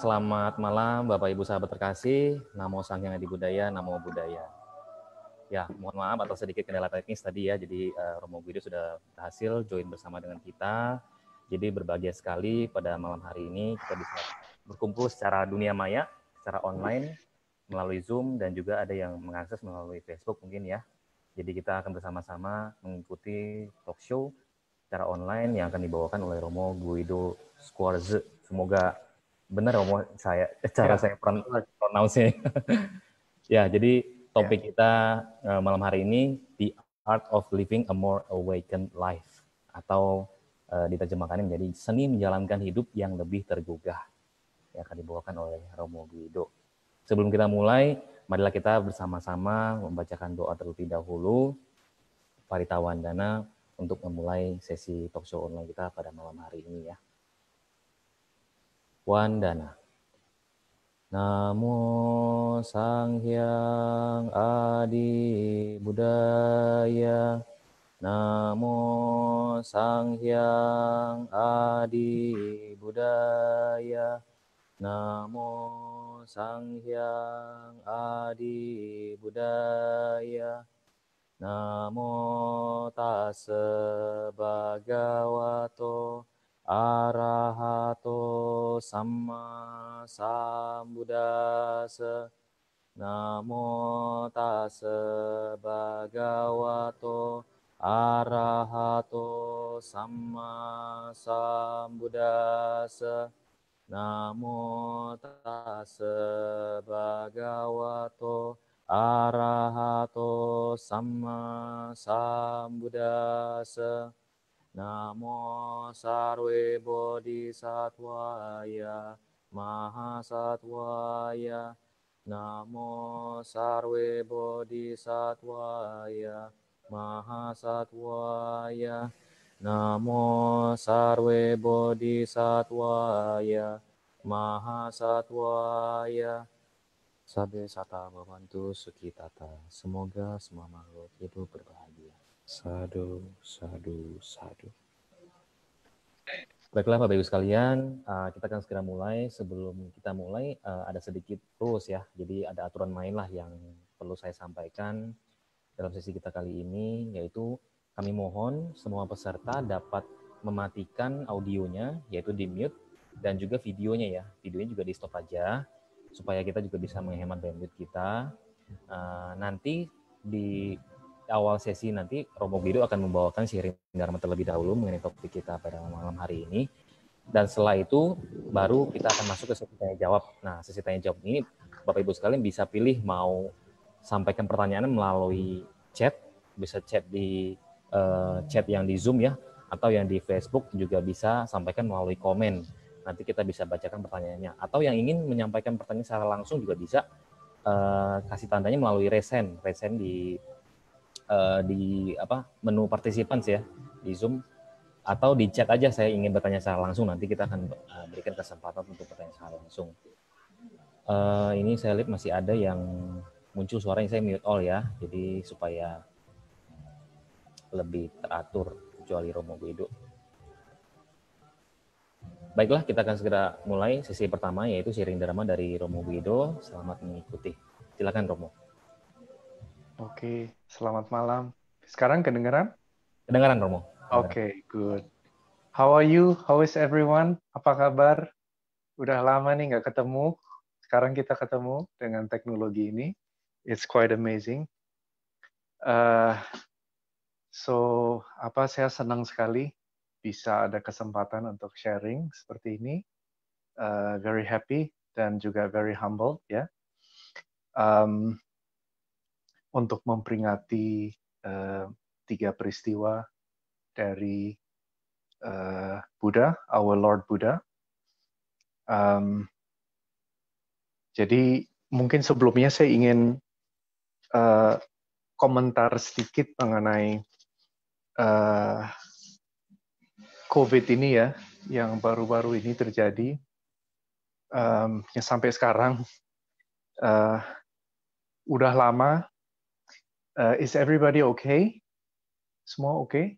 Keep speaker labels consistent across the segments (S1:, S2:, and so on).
S1: Selamat malam Bapak Ibu sahabat terkasih, Namo Sang Yang Adi Budaya, Namo Budaya. Ya, mohon maaf atas sedikit kendala teknis tadi ya, jadi uh, Romo Guido sudah berhasil join bersama dengan kita. Jadi berbahagia sekali pada malam hari ini kita bisa berkumpul secara dunia maya, secara online, melalui Zoom, dan juga ada yang mengakses melalui Facebook mungkin ya. Jadi kita akan bersama-sama mengikuti talk show secara online yang akan dibawakan oleh Romo Guido Squarze. Semoga benar Romo, saya eh, cara ya. saya pronounce-nya. ya, jadi topik ya. kita uh, malam hari ini The Art of Living a More Awakened Life atau uh, diterjemahkannya menjadi seni menjalankan hidup yang lebih tergugah yang akan dibawakan oleh Romo Guido. Sebelum kita mulai, marilah kita bersama-sama membacakan doa terlebih dahulu Parita Wandana untuk memulai sesi talk show online kita pada malam hari ini ya. Wandana.
S2: Namo Sanghyang Adi Budaya Namo Sanghyang Adi Budaya Namo Sanghyang Adi Budaya Namo Tase Bhagavato arahato sama se namo tase bhagavato arahato sama se namo tase bhagavato arahato sama se Namo sarve bodhisattvaya mahasattvaya Namo sarve bodhisattvaya mahasattvaya Namo sarve bodhisattvaya mahasattvaya Sabe sata
S1: bhavantu Sukhitata Semoga semua makhluk hidup berbahagia. Sadu, sadu, sadu. Baiklah Bapak Ibu sekalian, uh, kita akan segera mulai. Sebelum kita mulai, uh, ada sedikit rules ya. Jadi ada aturan main lah yang perlu saya sampaikan dalam sesi kita kali ini, yaitu kami mohon semua peserta dapat mematikan audionya, yaitu di mute, dan juga videonya ya. Videonya juga di stop aja, supaya kita juga bisa menghemat bandwidth kita. Uh, nanti di awal sesi nanti Romo Gido akan membawakan sharing Dharma terlebih dahulu mengenai topik kita pada malam hari ini. Dan setelah itu baru kita akan masuk ke sesi tanya jawab. Nah, sesi tanya jawab ini Bapak Ibu sekalian bisa pilih mau sampaikan pertanyaan melalui chat, bisa chat di uh, chat yang di Zoom ya atau yang di Facebook juga bisa sampaikan melalui komen. Nanti kita bisa bacakan pertanyaannya atau yang ingin menyampaikan pertanyaan secara langsung juga bisa uh, kasih tandanya melalui resen, resen di uh, di apa menu partisipan ya di Zoom atau di chat aja saya ingin bertanya secara langsung nanti kita akan eh, berikan kesempatan untuk bertanya secara langsung. Uh, ini saya lihat masih ada yang muncul suara yang saya mute all ya jadi supaya lebih teratur kecuali Romo Guido. Baiklah, kita akan segera mulai sesi pertama yaitu sharing drama dari Romo Guido. Selamat mengikuti. Silakan Romo.
S3: Oke, selamat malam. Sekarang kedengaran?
S1: Kedengaran, Romo. Oke, good.
S3: How are you? How is everyone? Apa kabar? Udah lama nih nggak ketemu. Sekarang kita ketemu dengan teknologi ini. It's quite amazing. Uh, so, apa saya senang sekali bisa ada kesempatan untuk sharing seperti ini. Uh, very happy dan juga very humble ya. Yeah. Um, untuk memperingati uh, tiga peristiwa dari uh, Buddha, our Lord Buddha. Um, jadi mungkin sebelumnya saya ingin uh, komentar sedikit mengenai uh, COVID ini ya, yang baru-baru ini terjadi, um, yang sampai sekarang uh, udah lama Uh, is everybody okay? Semua okay?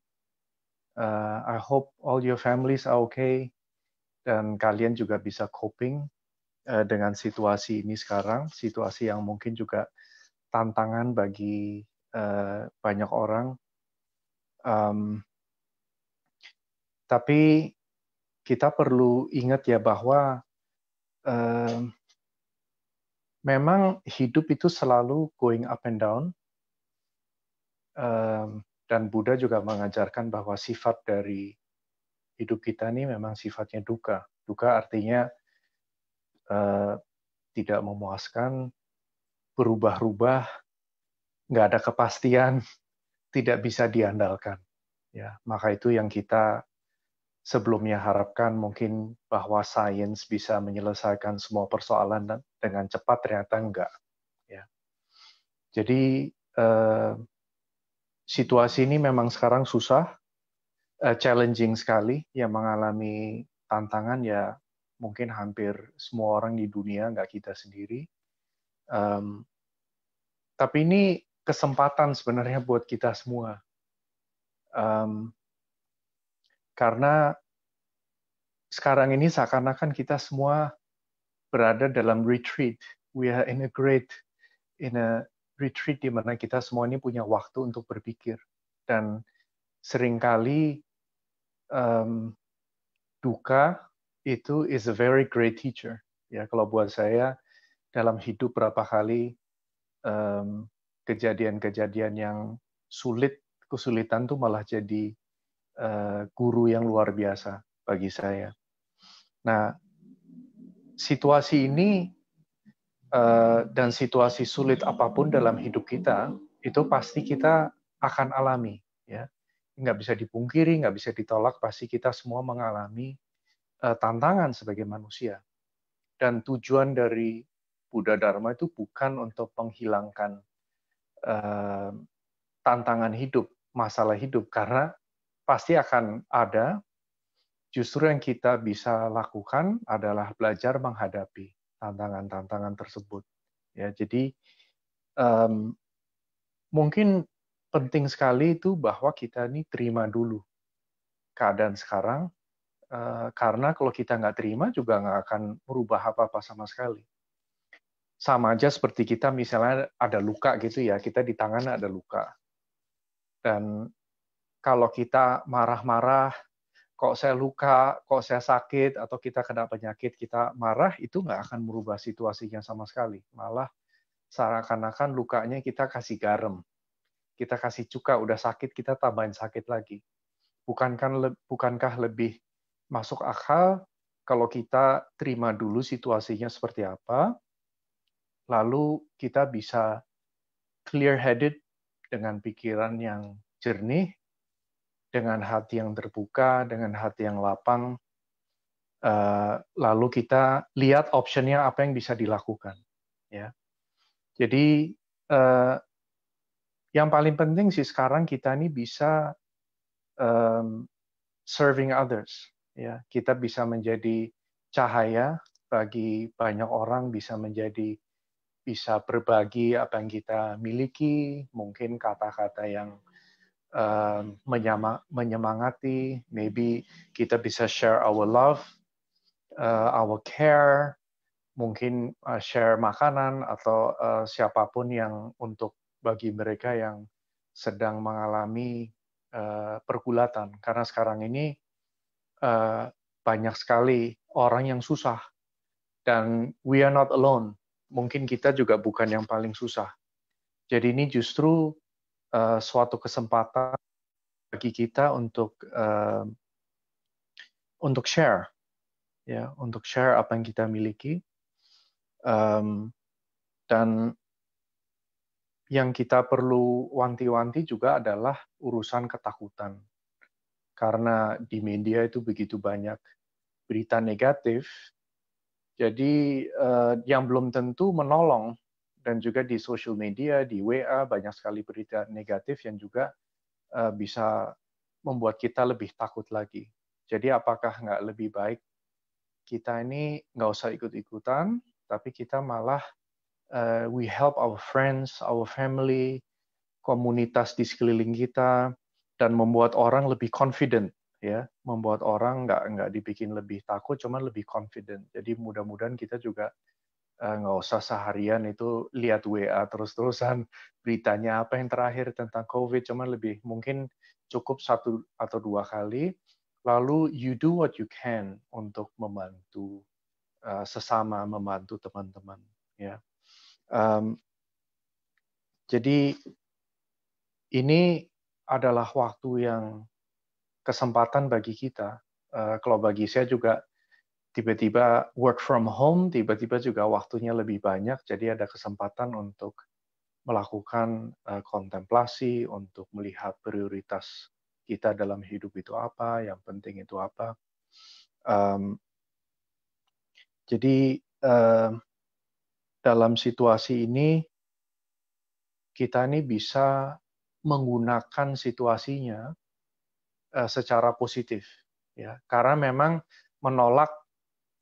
S3: Uh, I hope all your families are okay dan kalian juga bisa coping uh, dengan situasi ini sekarang, situasi yang mungkin juga tantangan bagi uh, banyak orang. Um, tapi kita perlu ingat ya bahwa uh, memang hidup itu selalu going up and down dan Buddha juga mengajarkan bahwa sifat dari hidup kita ini memang sifatnya duka. Duka artinya eh, tidak memuaskan, berubah-ubah, nggak ada kepastian, tidak bisa diandalkan. Ya, maka itu yang kita sebelumnya harapkan mungkin bahwa sains bisa menyelesaikan semua persoalan dengan cepat ternyata enggak. Ya. Jadi eh, situasi ini memang sekarang susah, uh, challenging sekali, ya mengalami tantangan ya mungkin hampir semua orang di dunia, nggak kita sendiri. Um, tapi ini kesempatan sebenarnya buat kita semua, um, karena sekarang ini seakan-akan kita semua berada dalam retreat. We are in a great, in a retreat di mana kita semua ini punya waktu untuk berpikir dan seringkali um, duka itu is a very great teacher ya kalau buat saya dalam hidup berapa kali kejadian kejadian-kejadian yang sulit kesulitan tuh malah jadi uh, guru yang luar biasa bagi saya. Nah situasi ini Eh, dan situasi sulit apapun dalam hidup kita itu pasti kita akan alami ya nggak bisa dipungkiri nggak bisa ditolak pasti kita semua mengalami eh, tantangan sebagai manusia dan tujuan dari Buddha Dharma itu bukan untuk menghilangkan eh, tantangan hidup masalah hidup karena pasti akan ada justru yang kita bisa lakukan adalah belajar menghadapi tantangan-tantangan tersebut. Ya, jadi um, mungkin penting sekali itu bahwa kita ini terima dulu keadaan sekarang, uh, karena kalau kita nggak terima juga nggak akan merubah apa-apa sama sekali. Sama aja seperti kita misalnya ada luka gitu ya, kita di tangan ada luka. Dan kalau kita marah-marah kok saya luka, kok saya sakit, atau kita kena penyakit, kita marah, itu nggak akan merubah situasinya sama sekali. Malah seakan-akan lukanya kita kasih garam, kita kasih cuka, udah sakit, kita tambahin sakit lagi. Bukankah, bukankah lebih masuk akal kalau kita terima dulu situasinya seperti apa, lalu kita bisa clear-headed dengan pikiran yang jernih, dengan hati yang terbuka, dengan hati yang lapang, eh, lalu kita lihat optionnya apa yang bisa dilakukan. Ya, jadi eh, yang paling penting sih sekarang kita ini bisa serving others. Ya, kita bisa menjadi cahaya bagi banyak orang, bisa menjadi bisa berbagi apa yang kita miliki, mungkin kata-kata yang Um, menyama, menyemangati, maybe kita bisa share our love, uh, our care, mungkin uh, share makanan atau uh, siapapun yang untuk bagi mereka yang sedang mengalami uh, pergulatan karena sekarang ini uh, banyak sekali orang yang susah dan we are not alone mungkin kita juga bukan yang paling susah jadi ini justru Eh, suatu kesempatan bagi kita untuk uh, untuk share ya untuk share apa yang kita miliki um, dan yang kita perlu wanti-wanti juga adalah urusan ketakutan karena di media itu begitu banyak berita negatif jadi uh, yang belum tentu menolong dan juga di social media, di WA banyak sekali berita negatif yang juga eh, bisa membuat kita lebih takut lagi. Jadi apakah nggak lebih baik kita ini nggak usah ikut-ikutan, tapi kita malah uh, we help our friends, our family, komunitas di sekeliling kita, dan membuat orang lebih confident ya membuat orang nggak nggak dibikin lebih takut cuman lebih confident jadi mudah-mudahan kita juga Eh, nggak usah seharian itu lihat WA terus-terusan beritanya apa yang terakhir tentang COVID, cuman lebih mungkin cukup satu atau dua kali, lalu you do what you can untuk membantu uh, sesama, membantu teman-teman. Ya, um, jadi ini adalah waktu yang kesempatan bagi kita. Uh, kalau bagi saya juga tiba-tiba work from home, tiba-tiba juga waktunya lebih banyak, jadi ada kesempatan untuk melakukan eh, kontemplasi, untuk melihat prioritas kita dalam hidup itu apa, yang penting itu apa. Um, jadi um, dalam situasi ini kita ini bisa menggunakan situasinya uh, secara positif, ya, karena memang menolak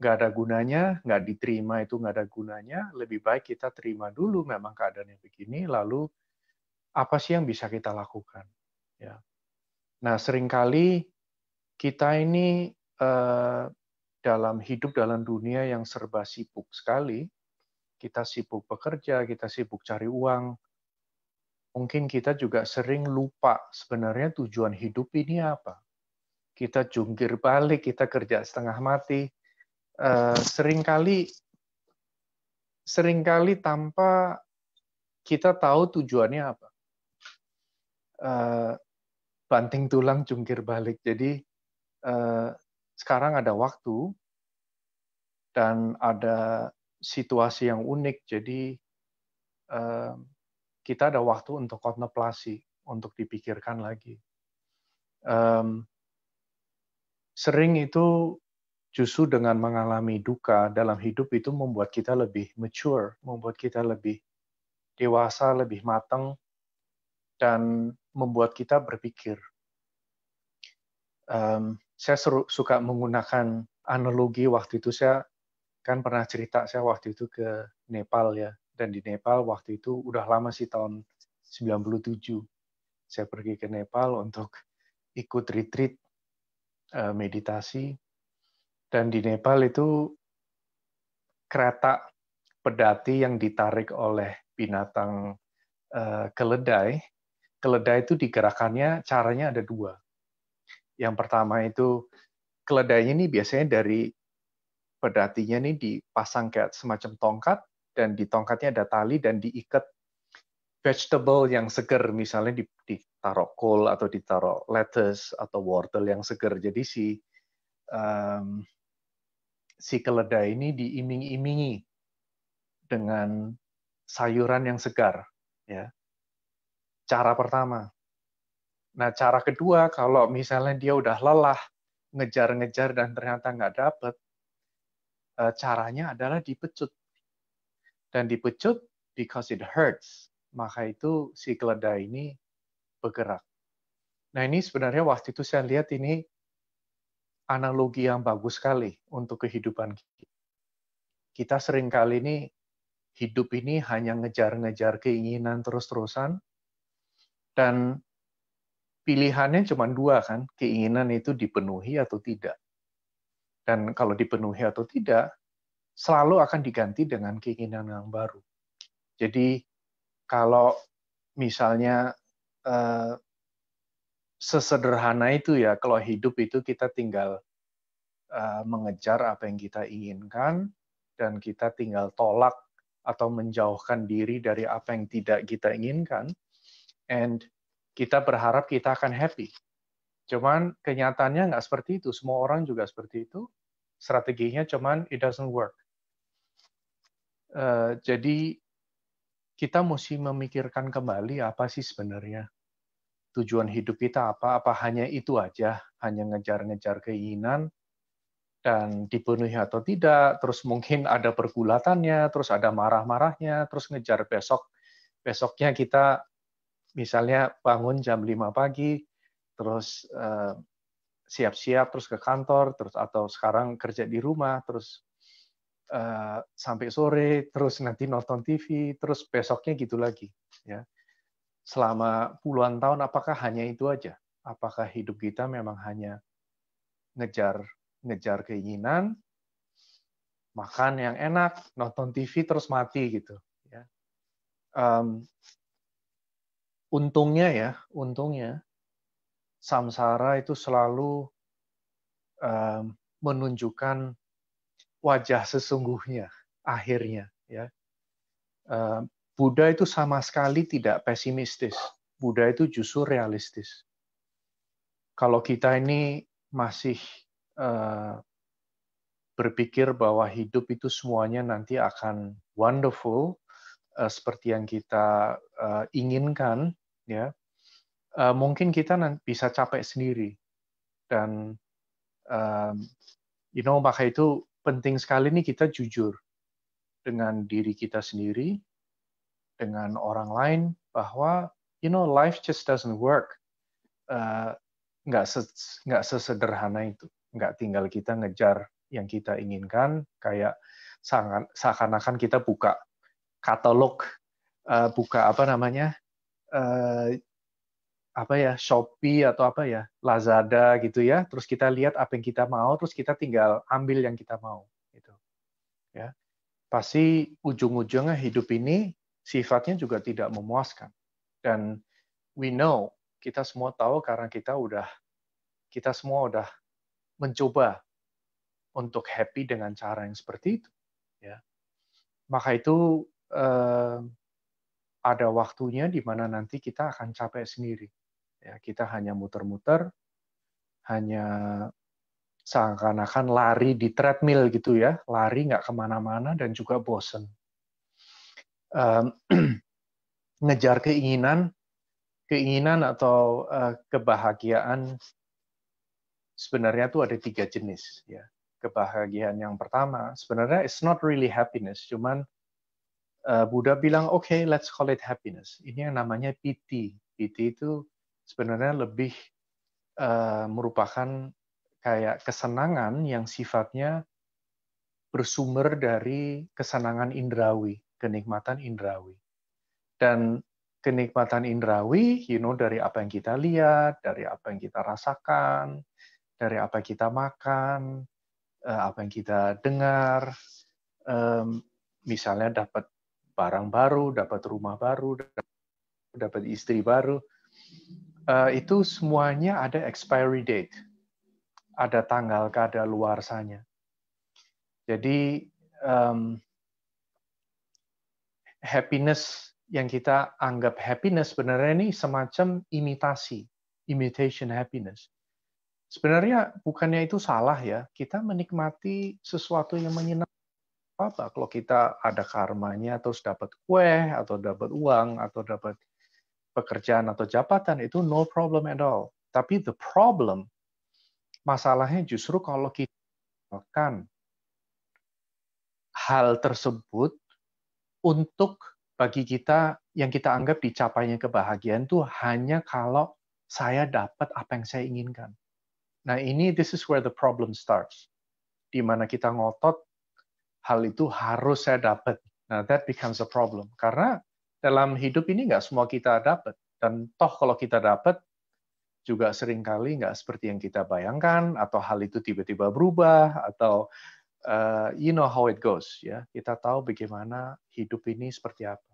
S3: nggak ada gunanya, nggak diterima itu nggak ada gunanya, lebih baik kita terima dulu memang keadaannya begini, lalu apa sih yang bisa kita lakukan? Ya. Nah, seringkali kita ini eh, dalam hidup dalam dunia yang serba sibuk sekali, kita sibuk bekerja, kita sibuk cari uang, mungkin kita juga sering lupa sebenarnya tujuan hidup ini apa. Kita jungkir balik, kita kerja setengah mati, Eh, seringkali seringkali tanpa kita tahu tujuannya apa. Eh, banting tulang jungkir balik. Jadi eh, sekarang ada waktu dan ada situasi yang unik. Jadi kita ada waktu untuk kontemplasi, untuk dipikirkan lagi. Sering itu justru dengan mengalami duka dalam hidup itu membuat kita lebih mature, membuat kita lebih dewasa, lebih matang, dan membuat kita berpikir. Um, saya seru, suka menggunakan analogi waktu itu saya kan pernah cerita saya waktu itu ke Nepal ya dan di Nepal waktu itu udah lama sih tahun 97 saya pergi ke Nepal untuk ikut retreat eh, meditasi dan di Nepal itu kereta pedati yang ditarik oleh binatang eh, keledai. Keledai itu digerakannya caranya ada dua. Yang pertama itu keledainya ini biasanya dari pedatinya ini dipasang kayak semacam tongkat dan di tongkatnya ada tali dan diikat vegetable yang seger misalnya ditaruh kol atau ditaruh lettuce atau wortel yang seger jadi si um, si keledai ini diiming-imingi dengan sayuran yang segar. Ya. Cara pertama. Nah, cara kedua, kalau misalnya dia udah lelah, ngejar-ngejar dan ternyata nggak dapet, eh, caranya adalah dipecut. Dan dipecut because it hurts. Maka itu si keledai ini bergerak. Nah, ini sebenarnya waktu itu saya lihat ini analogi yang bagus sekali untuk kehidupan kita. Kita kali ini hidup ini hanya ngejar-ngejar keinginan terus-terusan dan pilihannya cuma dua kan, keinginan itu dipenuhi atau tidak. Dan kalau dipenuhi atau tidak, selalu akan diganti dengan keinginan yang baru. Jadi kalau misalnya eh, sesederhana itu ya kalau hidup itu kita tinggal eh, mengejar apa yang kita inginkan dan kita tinggal tolak atau menjauhkan diri dari apa yang tidak kita inginkan and kita berharap kita akan happy. Cuman kenyataannya nggak seperti itu. Semua orang juga seperti itu. Strateginya cuman it doesn't work. Uh, jadi kita mesti memikirkan kembali apa sih sebenarnya tujuan hidup kita apa? Apa hanya itu aja? Hanya ngejar-ngejar keinginan dan dipenuhi atau tidak, terus mungkin ada pergulatannya, terus ada marah-marahnya, terus ngejar besok. Besoknya kita misalnya bangun jam 5 pagi, terus eh, siap-siap, terus ke kantor, terus atau sekarang kerja di rumah, terus Uh, sampai sore, terus nanti nonton TV, terus besoknya gitu lagi. Ya selama puluhan tahun apakah hanya itu aja? Apakah hidup kita memang hanya ngejar ngejar keinginan, makan yang enak, nonton TV terus mati gitu. Ya. Um, untungnya ya, untungnya samsara itu selalu um, menunjukkan wajah sesungguhnya akhirnya ya. Buddha itu sama sekali tidak pesimistis. Buddha itu justru realistis. Kalau kita ini masih eh, berpikir bahwa hidup itu semuanya nanti akan wonderful eh, seperti yang kita eh, inginkan, ya mungkin kita bisa capek sendiri. Dan you know maka itu penting sekali nih kita jujur dengan diri kita sendiri dengan orang lain bahwa you know life just doesn't work eh, nggak uh, nggak sesederhana itu nggak tinggal kita ngejar yang kita inginkan kayak seakan-akan kita buka katalog uh, buka apa namanya uh, apa ya Shopee atau apa ya Lazada gitu ya terus kita lihat apa yang kita mau terus kita tinggal ambil yang kita mau gitu ya pasti ujung-ujungnya hidup ini sifatnya juga tidak memuaskan. Dan we know, kita semua tahu karena kita udah kita semua udah mencoba untuk happy dengan cara yang seperti itu, ya. Maka itu eh, ada waktunya di mana nanti kita akan capek sendiri. Ya, kita hanya muter-muter, hanya seakan-akan lari di treadmill gitu ya, lari nggak kemana-mana dan juga bosen. ngejar keinginan keinginan atau eh, kebahagiaan sebenarnya itu ada tiga jenis ya kebahagiaan yang pertama sebenarnya it's not really happiness cuman eh, Buddha bilang oke okay, let's call it happiness ini yang namanya piti piti itu sebenarnya lebih eh, merupakan kayak kesenangan yang sifatnya bersumber dari kesenangan indrawi kenikmatan indrawi. Dan kenikmatan indrawi, you know, dari apa yang kita lihat, dari apa yang kita rasakan, dari apa yang kita makan, eh, apa yang kita dengar, misalnya dapat barang baru, dapat rumah baru, dapat istri baru, eh, itu semuanya ada expiry date, ada tanggal kada luarsanya. Jadi happiness yang kita anggap happiness sebenarnya ini semacam imitasi, imitation happiness. Sebenarnya bukannya itu salah ya, kita menikmati sesuatu yang menyenangkan apa kalau kita ada karmanya terus dapat kue atau dapat uang atau dapat pekerjaan atau jabatan itu no problem at all. Tapi the problem masalahnya justru kalau kita melakukan hal tersebut untuk bagi kita yang kita anggap dicapainya kebahagiaan itu hanya kalau saya dapat apa yang saya inginkan. Nah ini this is where the problem starts. Di mana kita ngotot hal itu harus saya dapat. Nah that becomes a problem karena dalam hidup ini nggak semua kita dapat dan toh kalau kita dapat juga seringkali nggak seperti yang kita bayangkan atau hal itu tiba-tiba berubah atau uh, you know how it goes ya kita tahu bagaimana hidup ini seperti apa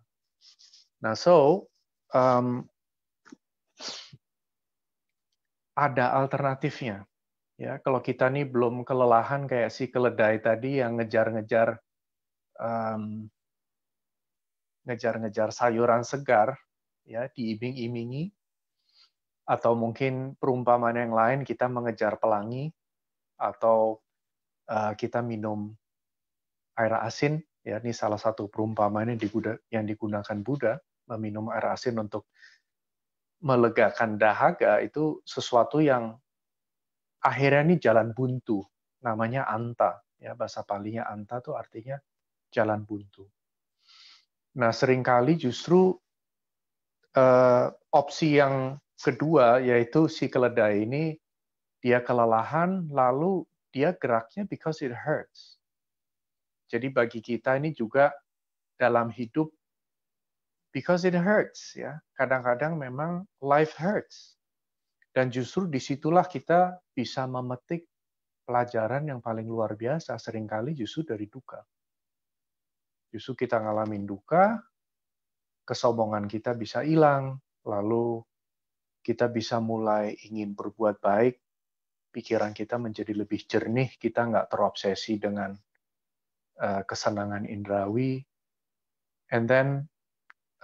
S3: nah so um, ada alternatifnya ya kalau kita nih belum kelelahan kayak si keledai tadi yang ngejar-ngejar
S2: ngejar
S3: um, ngejar-ngejar sayuran segar ya diiming-imingi atau mungkin perumpamaan yang lain kita mengejar pelangi atau Eh, kita minum air asin, ya ini salah satu perumpamaan yang, digunakan Buddha, meminum air asin untuk melegakan dahaga itu sesuatu yang akhirnya ini jalan buntu, namanya anta, ya bahasa palinya anta tuh artinya jalan buntu. Nah seringkali justru uh, opsi yang kedua yaitu si keledai ini dia kelelahan lalu dia geraknya because it hurts. Jadi bagi kita ini juga dalam hidup because it hurts ya. Kadang-kadang memang life hurts. Dan justru disitulah kita bisa memetik pelajaran yang paling luar biasa seringkali justru dari duka. Justru kita ngalamin duka, kesombongan kita bisa hilang, lalu kita bisa mulai ingin berbuat baik pikiran kita menjadi lebih jernih, kita nggak terobsesi dengan uh, kesenangan indrawi. And then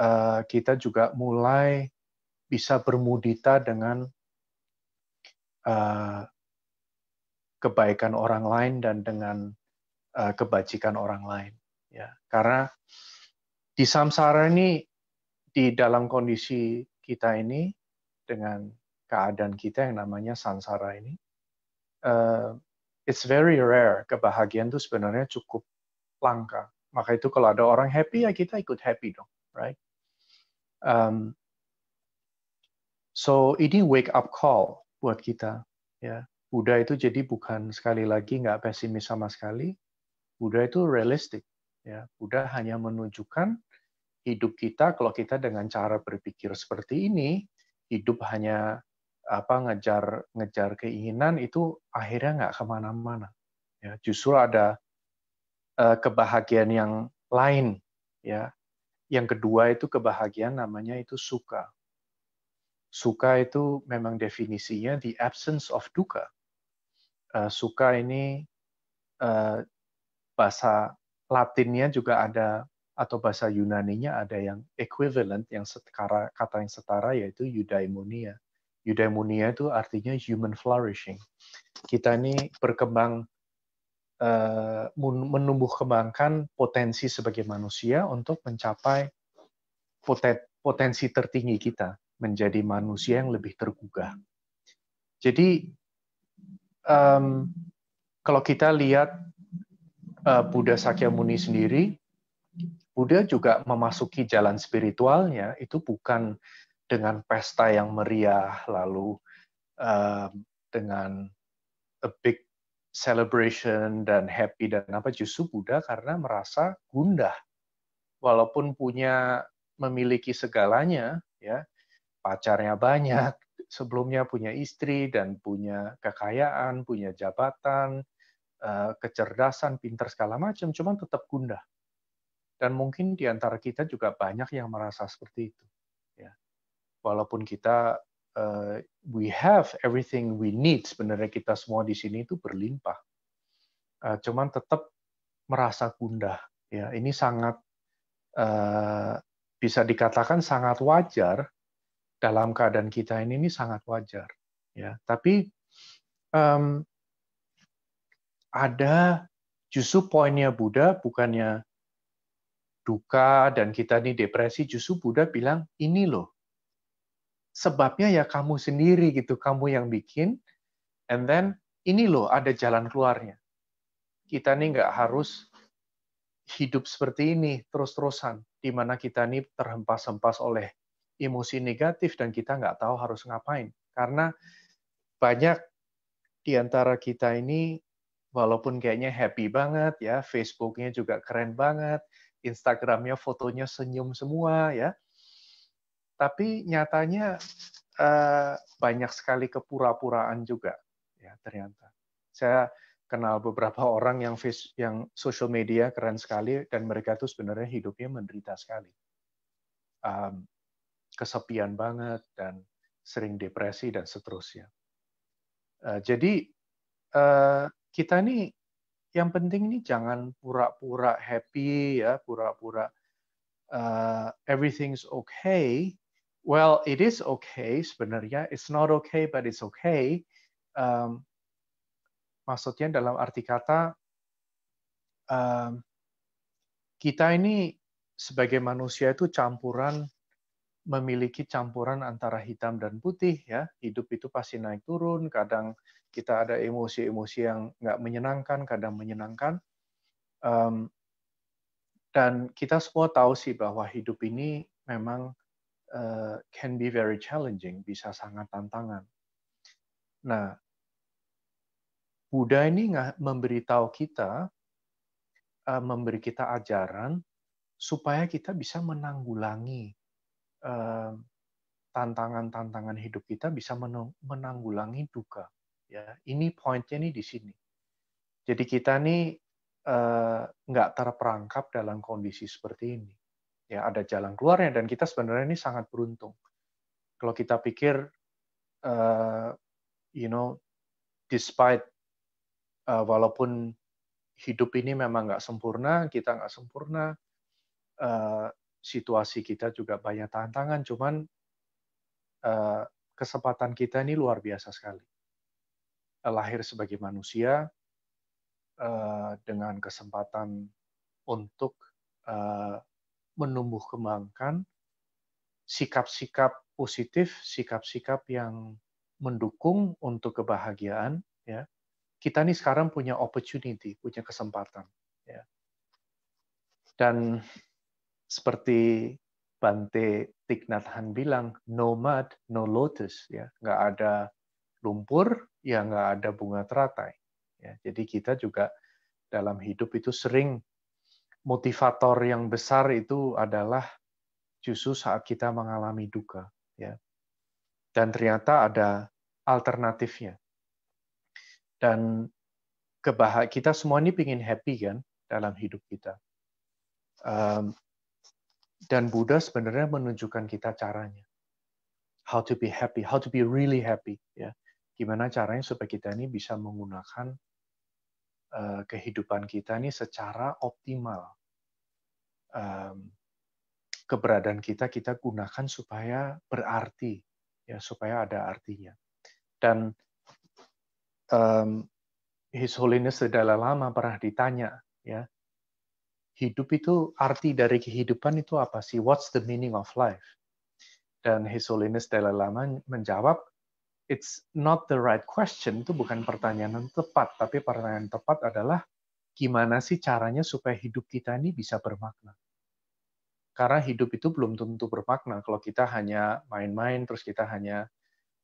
S3: uh, kita juga mulai bisa bermudita dengan uh, kebaikan orang lain dan dengan uh, kebajikan orang lain. Ya, karena di samsara ini di dalam kondisi kita ini dengan keadaan kita yang namanya samsara ini uh, it's very rare kebahagiaan itu sebenarnya cukup langka. Maka itu kalau ada orang happy ya kita ikut happy dong, right? Um, so ini wake up call buat kita, ya. Buddha itu jadi bukan sekali lagi nggak pesimis sama sekali. Buddha itu realistik, ya. Buddha hanya menunjukkan hidup kita kalau kita dengan cara berpikir seperti ini, hidup hanya apa ngejar ngejar keinginan itu akhirnya nggak kemana-mana ya justru ada uh, kebahagiaan yang lain ya yang kedua itu kebahagiaan namanya itu suka suka itu memang definisinya the absence of duka uh, eh, suka ini uh, bahasa Latinnya juga ada atau bahasa Yunani nya ada yang equivalent yang setara kata yang setara yaitu eudaimonia eudaimonia itu artinya human flourishing. Kita ini berkembang eh, menumbuh kembangkan potensi sebagai manusia untuk mencapai potensi tertinggi kita menjadi manusia yang lebih tergugah. Jadi um, kalau kita lihat uh, Buddha Sakyamuni sendiri, Buddha juga memasuki jalan spiritualnya itu bukan dengan pesta yang meriah, lalu uh, dengan a big celebration dan happy dan apa justru Buddha karena merasa gundah walaupun punya memiliki segalanya ya pacarnya banyak sebelumnya punya istri dan punya kekayaan punya jabatan eh, kecerdasan pinter segala macam cuman tetap gundah dan mungkin di antara kita juga banyak yang merasa seperti itu walaupun kita uh, we have everything we need sebenarnya kita semua di sini itu berlimpah uh, cuman tetap merasa gundah ya ini sangat uh, bisa dikatakan sangat wajar dalam keadaan kita ini ini sangat wajar ya tapi um, ada justru poinnya Buddha bukannya duka dan kita ini depresi justru Buddha bilang ini loh sebabnya ya kamu sendiri gitu, kamu yang bikin, and then ini loh ada jalan keluarnya. Kita nih nggak harus hidup seperti ini terus-terusan, di mana kita nih terhempas-hempas oleh emosi negatif dan kita nggak tahu harus ngapain. Karena banyak di antara kita ini, walaupun kayaknya happy banget ya, Facebooknya juga keren banget, Instagramnya fotonya senyum semua ya, tapi nyatanya eh, banyak sekali kepura-puraan juga ya ternyata. Saya kenal beberapa orang yang face, yang social media keren sekali dan mereka tuh sebenarnya hidupnya menderita sekali. kesepian banget dan sering depresi dan seterusnya. Eh, jadi eh, kita nih yang penting nih jangan pura-pura happy ya, pura-pura everything's okay, well it is okay sebenarnya it's not okay but it's okay um, maksudnya dalam arti kata um, kita ini sebagai manusia itu campuran memiliki campuran antara hitam dan putih ya hidup itu pasti naik turun kadang kita ada emosi-emosi yang nggak menyenangkan kadang menyenangkan um, dan kita semua tahu sih bahwa hidup ini memang uh, can be very challenging, bisa sangat tantangan. Nah, Buddha ini memberitahu kita, uh, memberi kita ajaran supaya kita bisa menanggulangi uh, tantangan-tantangan hidup kita, bisa menanggulangi duka. Ya, ini poinnya nih di sini. Jadi kita nih nggak terperangkap dalam kondisi seperti ini ya ada jalan keluarnya dan kita sebenarnya ini sangat beruntung kalau kita pikir uh, you know despite uh, walaupun hidup ini memang nggak sempurna kita nggak sempurna uh, situasi kita juga banyak tantangan cuman uh, kesempatan kita ini luar biasa sekali lahir sebagai manusia uh, dengan kesempatan untuk uh, menumbuh kembangkan sikap-sikap positif, sikap-sikap yang mendukung untuk kebahagiaan, ya. Kita nih sekarang punya opportunity, punya kesempatan, ya. Dan seperti Bante Tignat Han bilang, nomad, no lotus, ya. Nggak ada lumpur, ya nggak ada bunga teratai. Ya. Jadi kita juga dalam hidup itu sering motivator yang besar itu adalah justru saat kita mengalami duka ya dan ternyata ada alternatifnya dan kebahagiaan kita semua ini ingin happy kan dalam hidup kita ehm, dan Buddha sebenarnya menunjukkan kita caranya how to be happy how to be really happy ya gimana caranya supaya kita ini bisa menggunakan Eh, kehidupan kita ini secara optimal. Keberadaan kita kita gunakan supaya berarti, ya supaya ada artinya. Dan um, His Holiness sedalam Lama pernah ditanya, ya hidup itu arti dari kehidupan itu apa sih? What's the meaning of life? Dan His Holiness Dalai Lama menjawab, it's not the right question itu bukan pertanyaan yang tepat, tapi pertanyaan yang tepat adalah gimana sih caranya supaya hidup kita ini bisa bermakna. Karena hidup itu belum tentu bermakna kalau kita hanya main-main terus kita hanya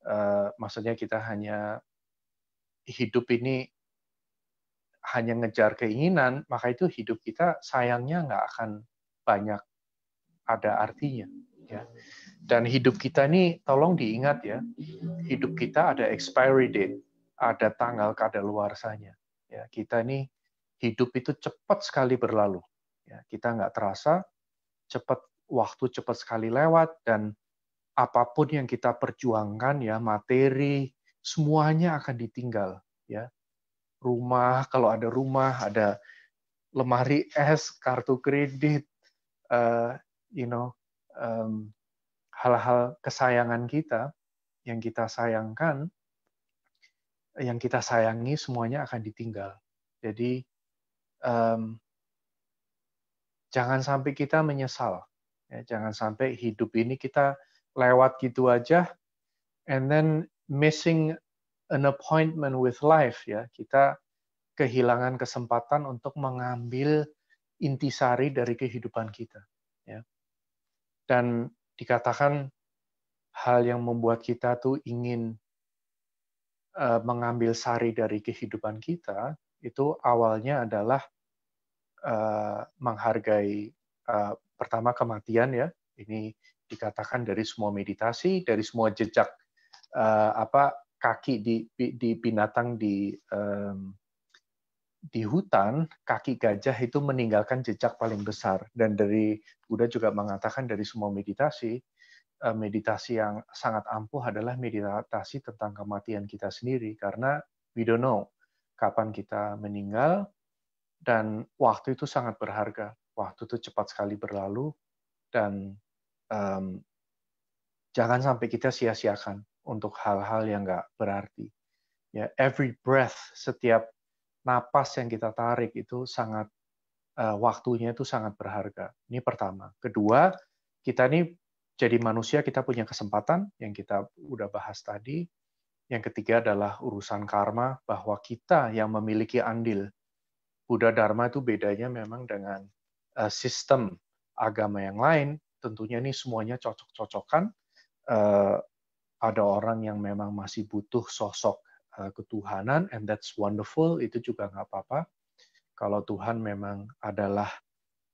S3: uh, maksudnya kita hanya hidup ini hanya ngejar keinginan, maka itu hidup kita sayangnya nggak akan banyak ada artinya. Ya. Dan hidup kita ini tolong diingat ya, hidup kita ada expiry date, ada tanggal luar Ya, kita ini hidup itu cepat sekali berlalu. Ya, kita nggak terasa, cepat waktu cepat sekali lewat dan apapun yang kita perjuangkan ya materi semuanya akan ditinggal ya rumah kalau ada rumah ada lemari es kartu kredit uh, you know um, hal-hal kesayangan kita yang kita sayangkan, yang kita sayangi semuanya akan ditinggal. Jadi um, jangan sampai kita menyesal, ya, jangan sampai hidup ini kita lewat gitu aja, and then missing an appointment with life ya kita kehilangan kesempatan untuk mengambil intisari dari kehidupan kita ya dan dikatakan hal yang membuat kita tuh ingin eh, mengambil sari dari kehidupan kita itu awalnya adalah eh, menghargai eh, pertama kematian ya ini dikatakan dari semua meditasi dari semua jejak apa kaki di, di binatang di um, di hutan kaki gajah itu meninggalkan jejak paling besar dan dari Buddha juga mengatakan dari semua meditasi eh, meditasi yang sangat ampuh adalah meditasi tentang kematian kita sendiri karena we don't know kapan kita meninggal dan waktu itu sangat berharga waktu itu cepat sekali berlalu dan um, jangan sampai kita sia-siakan untuk hal-hal yang nggak berarti ya every breath setiap napas yang kita tarik itu sangat eh, waktunya itu sangat berharga. Ini pertama. Kedua, kita ini jadi manusia kita punya kesempatan yang kita udah bahas tadi. Yang ketiga adalah urusan karma bahwa kita yang memiliki andil. Buddha Dharma itu bedanya memang dengan eh, sistem agama yang lain. Tentunya ini semuanya cocok-cocokan. Eh, ada orang yang memang masih butuh sosok Eh, ketuhanan, and that's wonderful, itu juga nggak apa-apa. Kalau Tuhan memang adalah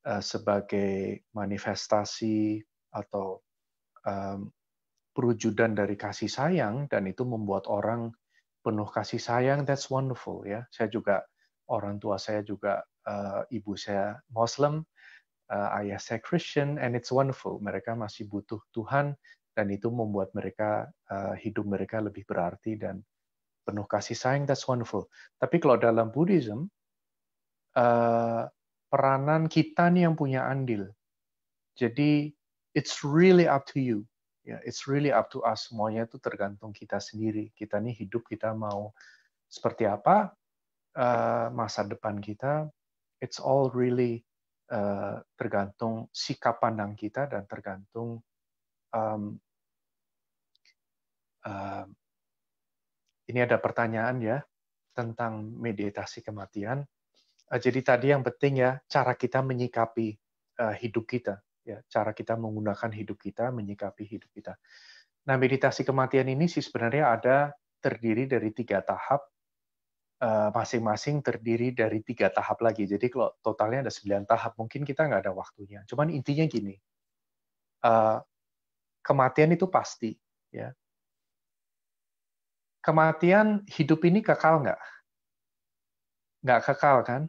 S3: eh, sebagai manifestasi atau perujudan perwujudan dari kasih sayang, dan itu membuat orang penuh kasih sayang, that's wonderful ya. Saya juga orang tua saya juga eh, ibu saya Muslim, ayah saya Christian, and it's wonderful. Mereka masih butuh Tuhan, dan itu membuat mereka hidup mereka lebih berarti dan penuh kasih sayang, that's wonderful. Tapi kalau dalam Buddhism, eh, peranan kita nih yang punya andil. Jadi it's really up to you. Ya, it's really up to us. Semuanya itu tergantung kita sendiri. Kita nih hidup kita mau seperti apa, eh, masa depan kita, it's all really eh, tergantung sikap pandang kita dan tergantung um, uh, ini ada pertanyaan ya tentang meditasi kematian. Eh, jadi tadi yang penting ya cara kita menyikapi eh, hidup kita, ya cara kita menggunakan hidup kita, menyikapi hidup kita. Nah meditasi kematian ini sih sebenarnya ada terdiri dari tiga tahap, eh, masing-masing terdiri dari tiga tahap lagi. Jadi kalau totalnya ada sembilan tahap, mungkin kita nggak ada waktunya. Cuman intinya gini, kematian itu pasti, ya kematian hidup ini kekal nggak? Nggak kekal kan?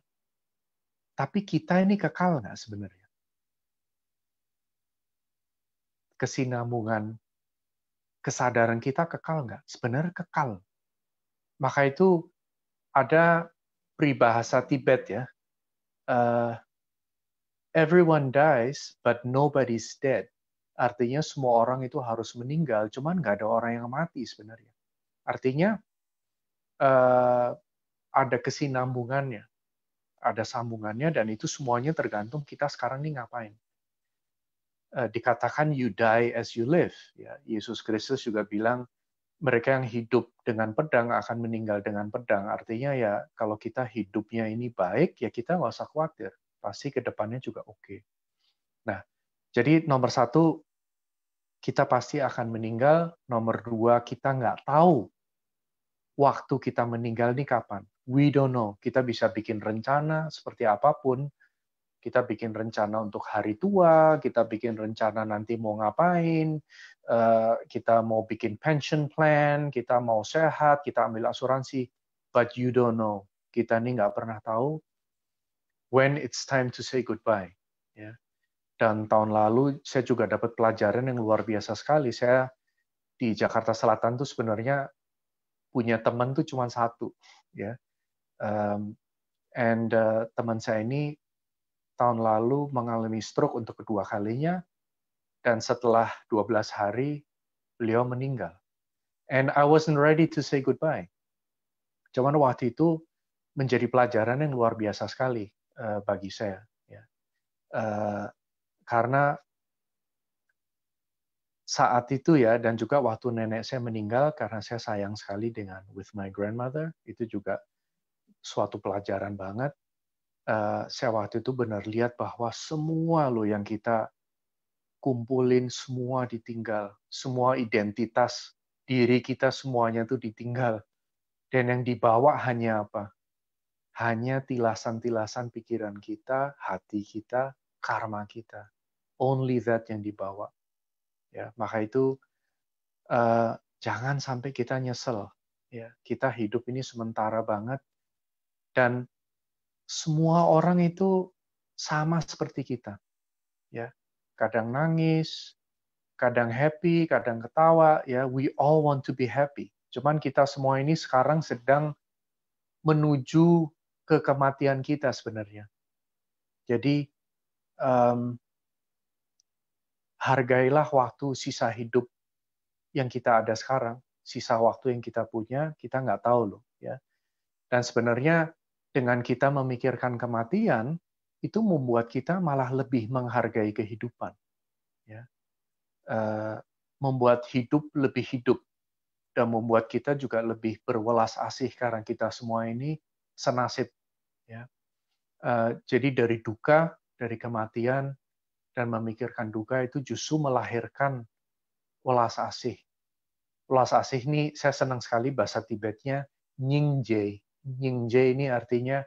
S3: Tapi kita ini kekal nggak sebenarnya? Kesinambungan kesadaran kita kekal nggak? Sebenarnya kekal. Maka itu ada peribahasa Tibet ya. Eh, everyone dies, but nobody's dead. Artinya semua orang itu harus meninggal, cuman nggak ada orang yang mati sebenarnya. Artinya uh, ada kesinambungannya, ada sambungannya dan itu semuanya tergantung kita sekarang ini ngapain. Uh, dikatakan you die as you live. Ya, Yesus Kristus juga bilang mereka yang hidup dengan pedang akan meninggal dengan pedang. Artinya ya kalau kita hidupnya ini baik ya kita nggak usah khawatir. Pasti ke depannya juga oke. Okay. Nah, jadi nomor satu kita pasti akan meninggal. Nomor dua, kita nggak tahu waktu kita meninggal ini kapan? We don't know. Kita bisa bikin rencana seperti apapun. Kita bikin rencana untuk hari tua, kita bikin rencana nanti mau ngapain, eh, kita mau bikin pension plan, kita mau sehat, kita ambil asuransi. But you don't know. Kita ini nggak pernah tahu when it's time to say goodbye. Ya. Dan tahun lalu saya juga dapat pelajaran yang luar biasa sekali. Saya di Jakarta Selatan tuh sebenarnya punya teman tuh cuma satu ya um, and uh, teman saya ini tahun lalu mengalami stroke untuk kedua kalinya dan setelah 12 hari beliau meninggal and I wasn't ready to say goodbye cuman waktu itu menjadi pelajaran yang luar biasa sekali uh, bagi saya ya. uh, karena saat itu ya dan juga waktu nenek saya meninggal karena saya sayang sekali dengan with my grandmother itu juga suatu pelajaran banget. Uh, saya waktu itu benar lihat bahwa semua lo yang kita kumpulin semua ditinggal, semua identitas diri kita semuanya itu ditinggal. Dan yang dibawa hanya apa? Hanya tilasan-tilasan pikiran kita, hati kita, karma kita. Only that yang dibawa. Ya, maka itu eh, jangan sampai kita nyesel. Ya, kita hidup ini sementara banget dan semua orang itu sama seperti kita. Ya, kadang nangis, kadang happy, kadang ketawa. Ya, we all want to be happy. Cuman kita semua ini sekarang sedang menuju ke kematian kita sebenarnya. Jadi um, hargailah waktu sisa hidup yang kita ada sekarang, sisa waktu yang kita punya, kita nggak tahu loh. Ya. Dan sebenarnya dengan kita memikirkan kematian, itu membuat kita malah lebih menghargai kehidupan. Ya. Eh, membuat hidup lebih hidup dan membuat kita juga lebih berwelas asih karena kita semua ini senasib. Ya. Eh, jadi dari duka, dari kematian, dan memikirkan duka itu justru melahirkan welas asih. Welas asih ini saya senang sekali bahasa Tibetnya Nyingje. Nyingje ini artinya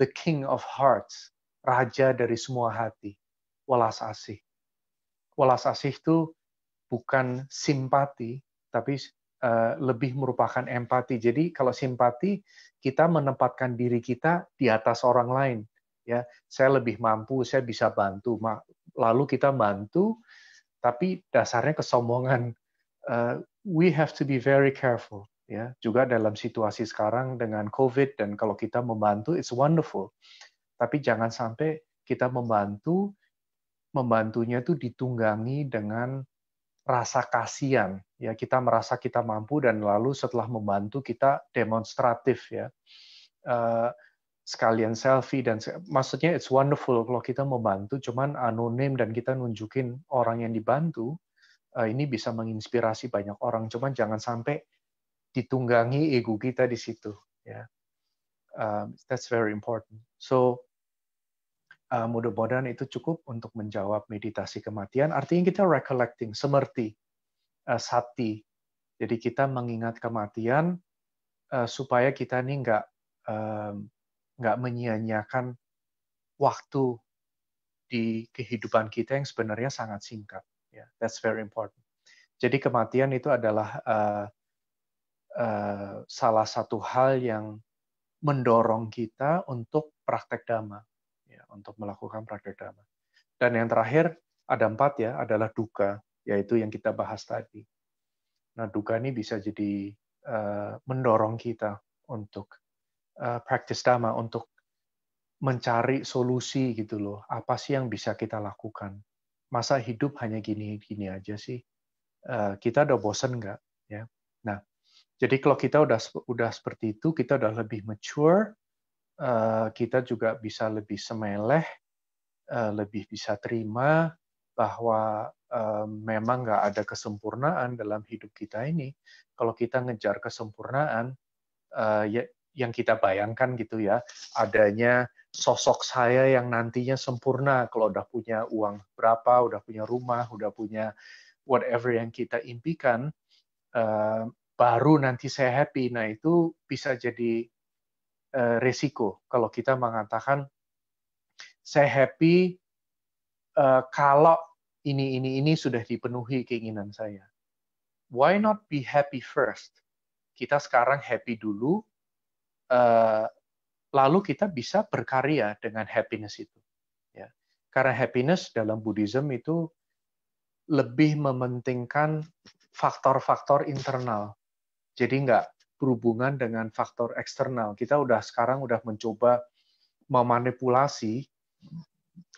S3: the king of hearts, raja dari semua hati. Welas asih. Welas asih itu bukan simpati, tapi eh, lebih merupakan empati. Jadi kalau simpati kita menempatkan diri kita di atas orang lain, ya saya lebih mampu, saya bisa bantu lalu kita bantu, tapi dasarnya kesombongan. Uh, we have to be very careful. Ya, juga dalam situasi sekarang dengan COVID dan kalau kita membantu, it's wonderful. Tapi jangan sampai kita membantu, membantunya itu ditunggangi dengan rasa kasihan. Ya, kita merasa kita mampu dan lalu setelah membantu kita demonstratif ya. Uh, sekalian selfie dan se maksudnya it's wonderful kalau kita mau bantu cuman anonim dan kita nunjukin orang yang dibantu uh, ini bisa menginspirasi banyak orang cuman jangan sampai ditunggangi ego kita di situ ya yeah. um, that's very important so uh, mudah-mudahan itu cukup untuk menjawab meditasi kematian artinya kita recollecting semerti uh, sati jadi kita mengingat kematian uh, supaya kita ini enggak uh, um, nggak menyia-nyiakan waktu di kehidupan kita yang sebenarnya sangat singkat. yeah, that's very important. Jadi kematian itu adalah uh, uh, salah satu hal yang mendorong kita untuk praktek dhamma, ya, untuk melakukan praktek dhamma. Dan yang terakhir ada empat ya, adalah duka, yaitu yang kita bahas tadi. Nah, duka ini bisa jadi uh, mendorong kita untuk uh, eh, praktis dhamma untuk mencari solusi gitu loh. Apa sih yang bisa kita lakukan? Masa hidup hanya gini-gini aja sih? Uh, kita udah bosen nggak? Ya. Nah, jadi kalau kita udah udah seperti itu, kita udah lebih mature, uh, kita juga bisa lebih semeleh, uh, lebih bisa terima bahwa memang nggak ada kesempurnaan dalam hidup kita ini. Kalau kita ngejar kesempurnaan, ya yang kita bayangkan gitu ya, adanya sosok saya yang nantinya sempurna kalau udah punya uang berapa, udah punya rumah, udah punya whatever yang kita impikan, uh, baru nanti saya happy. Nah itu bisa jadi uh, resiko kalau kita mengatakan saya happy uh, kalau ini ini ini sudah dipenuhi keinginan saya. Why not be happy first? Kita sekarang happy dulu, Eh, lalu kita bisa berkarya dengan happiness itu. Ya. Karena happiness dalam Buddhism itu lebih mementingkan faktor-faktor internal. Jadi nggak berhubungan dengan faktor eksternal. Kita udah sekarang udah mencoba memanipulasi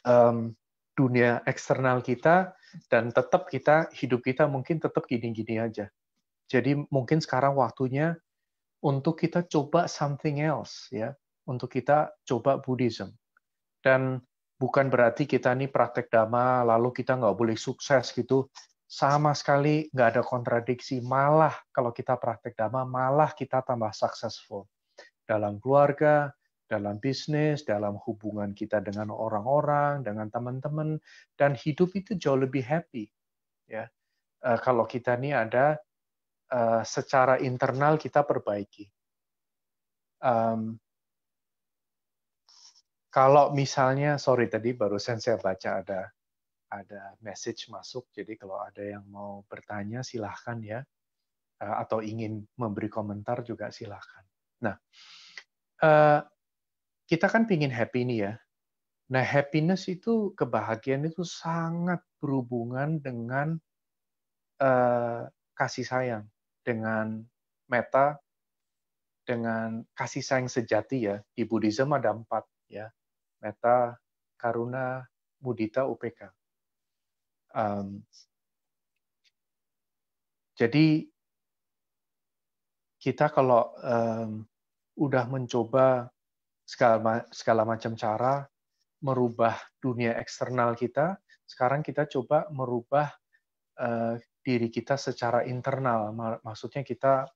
S3: um, dunia eksternal kita dan tetap kita hidup kita mungkin tetap gini-gini aja. Jadi mungkin sekarang waktunya untuk kita coba something else ya, untuk kita coba Buddhism. Dan bukan berarti kita ini praktek dhamma lalu kita nggak boleh sukses gitu. Sama sekali nggak ada kontradiksi. Malah kalau kita praktek dhamma, malah kita tambah successful dalam keluarga, dalam bisnis, dalam hubungan kita dengan orang-orang, dengan teman-teman, dan hidup itu jauh lebih happy. Ya, eh, kalau kita ini ada Eh, secara internal kita perbaiki. Um, kalau misalnya, sorry tadi barusan saya baca ada ada message masuk, jadi kalau ada yang mau bertanya silahkan ya, eh, atau ingin memberi komentar juga silahkan. Nah, eh, kita kan pingin happy nih ya. Nah, happiness itu kebahagiaan itu sangat berhubungan dengan kasih sayang dengan meta, dengan kasih sayang sejati ya. Di Buddhism ada empat ya, meta, karuna, mudita, upk Um, jadi kita kalau um, udah mencoba segala, segala macam cara merubah dunia eksternal kita, sekarang kita coba merubah uh, diri kita secara internal. Maksudnya kita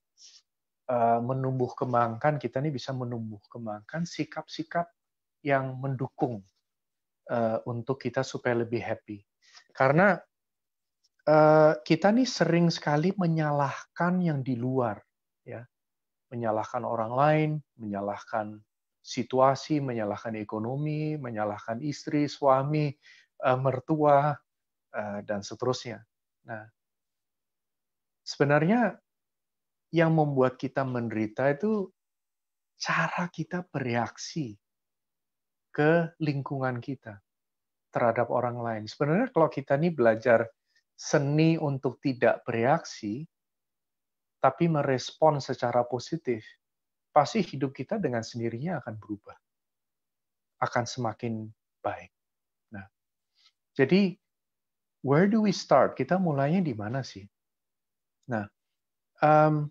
S3: eh, menumbuh kembangkan, kita ini bisa menumbuh kembangkan sikap-sikap yang mendukung eh, untuk kita supaya lebih happy. Karena eh, kita nih sering sekali menyalahkan yang di luar, ya, menyalahkan orang lain, menyalahkan situasi, menyalahkan ekonomi, menyalahkan istri, suami, mertua, dan seterusnya. Nah, sebenarnya yang membuat kita menderita itu cara kita bereaksi ke lingkungan kita terhadap orang lain. Sebenarnya kalau kita ini belajar seni untuk tidak bereaksi, tapi merespon secara positif, pasti hidup kita dengan sendirinya akan berubah. Akan semakin baik. Nah, jadi, where do we start? Kita mulainya di mana sih? Nah, um,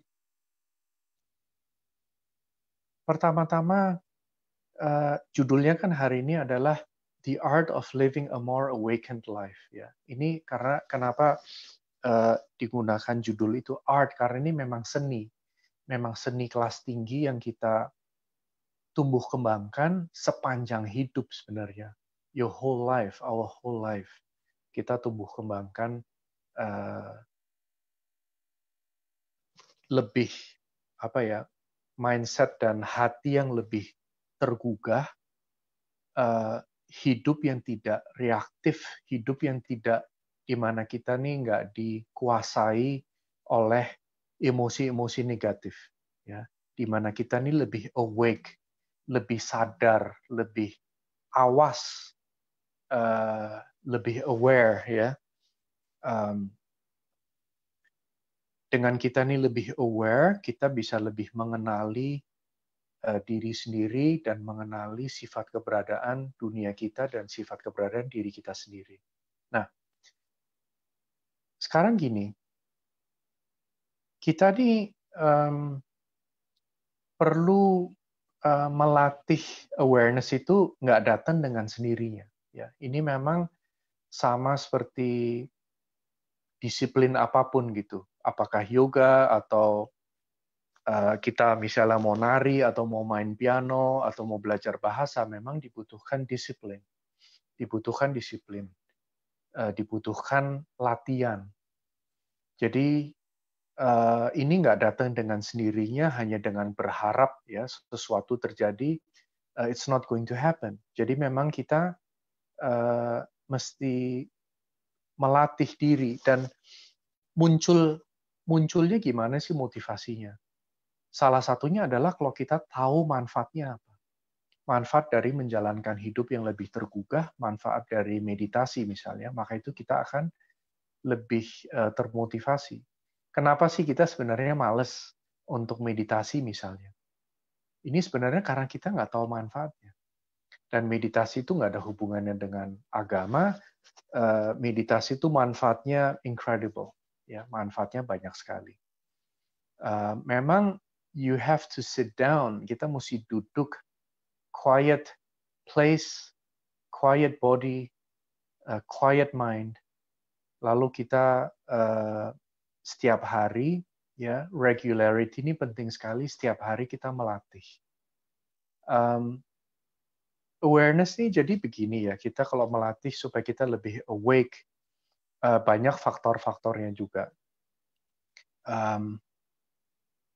S3: pertama-tama uh, judulnya kan hari ini adalah The Art of Living a More Awakened Life. Ya, ini karena kenapa uh, digunakan judul itu art karena ini memang seni, memang seni kelas tinggi yang kita tumbuh kembangkan sepanjang hidup sebenarnya. Your whole life, our whole life, kita tumbuh kembangkan uh, lebih apa ya mindset dan hati yang lebih tergugah, eh, hidup yang tidak reaktif, hidup yang tidak dimana kita nih nggak dikuasai oleh emosi-emosi negatif, ya, dimana kita nih lebih awake, lebih sadar, lebih awas, eh, lebih aware, ya. Ehm, dengan kita ini lebih aware, kita bisa lebih mengenali eh, diri sendiri dan mengenali sifat keberadaan dunia kita dan sifat keberadaan diri kita sendiri. Nah, sekarang gini, kita ini um, perlu eh, melatih awareness itu nggak datang dengan sendirinya. Ya, ini memang sama seperti disiplin apapun gitu apakah yoga atau uh, kita misalnya mau nari atau mau main piano atau mau belajar bahasa memang dibutuhkan disiplin dibutuhkan disiplin uh, dibutuhkan latihan jadi uh, ini nggak datang dengan sendirinya hanya dengan berharap ya sesuatu terjadi uh, it's not going to happen jadi memang kita uh, mesti melatih diri dan muncul munculnya gimana sih motivasinya? Salah satunya adalah kalau kita tahu manfaatnya apa. Manfaat dari menjalankan hidup yang lebih tergugah, manfaat dari meditasi misalnya, maka itu kita akan lebih eh, termotivasi. Kenapa sih kita sebenarnya males untuk meditasi misalnya? Ini sebenarnya karena kita nggak tahu manfaatnya. Dan meditasi itu nggak ada hubungannya dengan agama. Eh, meditasi itu manfaatnya incredible ya manfaatnya banyak sekali. Uh, memang you have to sit down, kita mesti duduk quiet place, quiet body, uh, quiet mind. Lalu kita uh, setiap hari ya regularity ini penting sekali. Setiap hari kita melatih. Um, awareness nih jadi begini ya kita kalau melatih supaya kita lebih awake Eh, banyak faktor-faktornya juga. Um,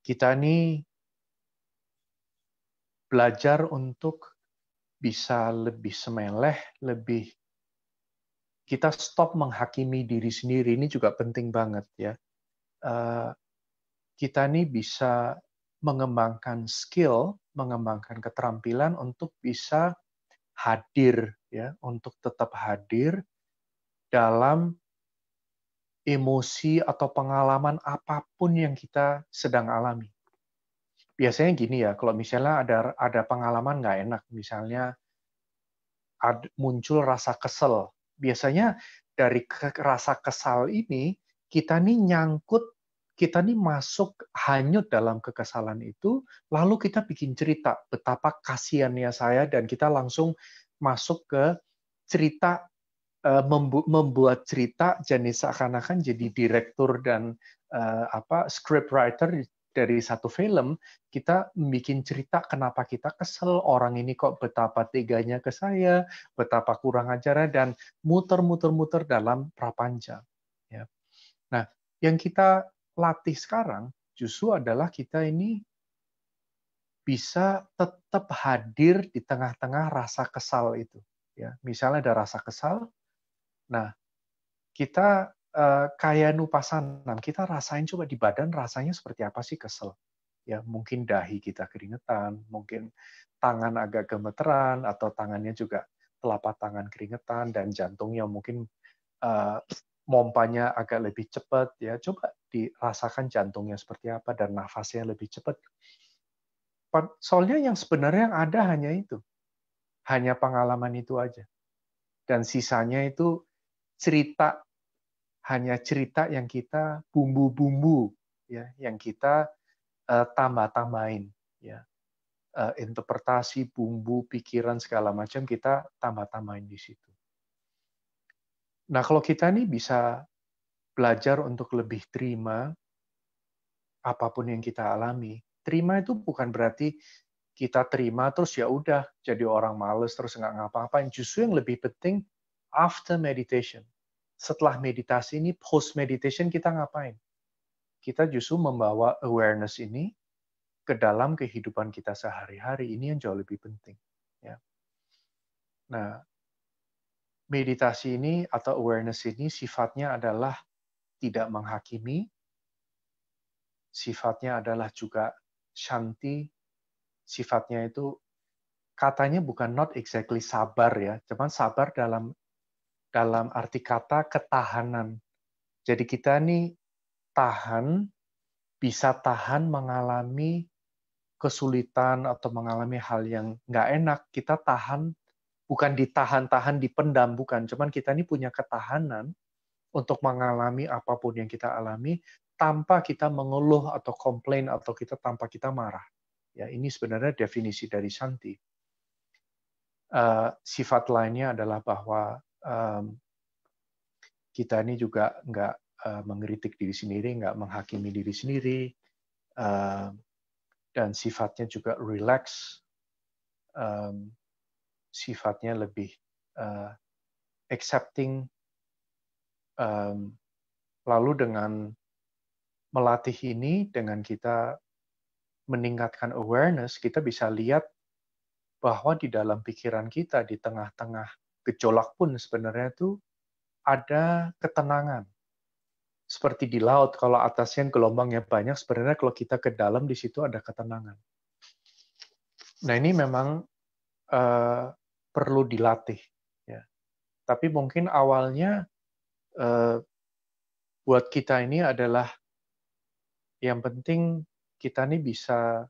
S3: kita ini belajar untuk bisa lebih semeleh, lebih kita stop menghakimi diri sendiri ini juga penting banget ya. Uh, kita ini bisa mengembangkan skill, mengembangkan keterampilan untuk bisa hadir ya, untuk tetap hadir dalam emosi atau pengalaman apapun yang kita sedang alami. Biasanya gini ya, kalau misalnya ada ada pengalaman nggak enak, misalnya ad, muncul rasa kesel. Biasanya dari ke, rasa kesal ini kita nih nyangkut, kita nih masuk hanyut dalam kekesalan itu, lalu kita bikin cerita betapa kasihannya saya dan kita langsung masuk ke cerita Eh, membuat cerita jenis seakan-akan jadi direktur dan uh, apa script writer dari satu film kita bikin cerita kenapa kita kesel orang ini kok betapa teganya ke saya betapa kurang ajarnya dan muter-muter-muter dalam prapanca ya nah yang kita latih sekarang justru adalah kita ini bisa tetap hadir di tengah-tengah rasa kesal itu ya misalnya ada rasa kesal Nah, kita uh, eh, kaya nupasanam, kita rasain coba di badan rasanya seperti apa sih kesel? Ya, mungkin dahi kita keringetan, mungkin tangan agak gemeteran atau tangannya juga telapak tangan keringetan dan jantungnya mungkin uh, mompanya agak lebih cepat ya coba dirasakan jantungnya seperti apa dan nafasnya lebih cepat soalnya yang sebenarnya yang ada hanya itu hanya pengalaman itu aja dan sisanya itu cerita hanya cerita yang kita bumbu-bumbu ya yang kita uh, tambah-tambahin ya uh, interpretasi bumbu pikiran segala macam kita tambah-tambahin di situ nah kalau kita ini bisa belajar untuk lebih terima apapun yang kita alami terima itu bukan berarti kita terima terus ya udah jadi orang males terus nggak ngapa-ngapain justru yang lebih penting after meditation. Setelah meditasi ini, post meditation kita ngapain? Kita justru membawa awareness ini ke dalam kehidupan kita sehari-hari. Ini yang jauh lebih penting. Ya. Nah, meditasi ini atau awareness ini sifatnya adalah tidak menghakimi, sifatnya adalah juga shanti, sifatnya itu katanya bukan not exactly sabar ya, cuman sabar dalam dalam arti kata ketahanan. Jadi kita ini tahan, bisa tahan mengalami kesulitan atau mengalami hal yang nggak enak, kita tahan, bukan ditahan-tahan, dipendam, bukan. Cuman kita ini punya ketahanan untuk mengalami apapun yang kita alami tanpa kita mengeluh atau komplain atau kita tanpa kita marah. Ya, ini sebenarnya definisi dari Santi. Eh, sifat lainnya adalah bahwa kita ini juga nggak eh, mengkritik diri sendiri, nggak menghakimi diri sendiri, dan sifatnya juga relax, sifatnya lebih eh, accepting, lalu dengan melatih ini dengan kita meningkatkan awareness, kita bisa lihat bahwa di dalam pikiran kita, di tengah-tengah gejolak pun sebenarnya itu ada ketenangan. Seperti di laut, kalau atasnya gelombangnya banyak, sebenarnya kalau kita ke dalam di situ ada ketenangan. Nah ini memang uh, perlu dilatih, ya. Tapi mungkin awalnya uh, buat kita ini adalah yang penting kita ini bisa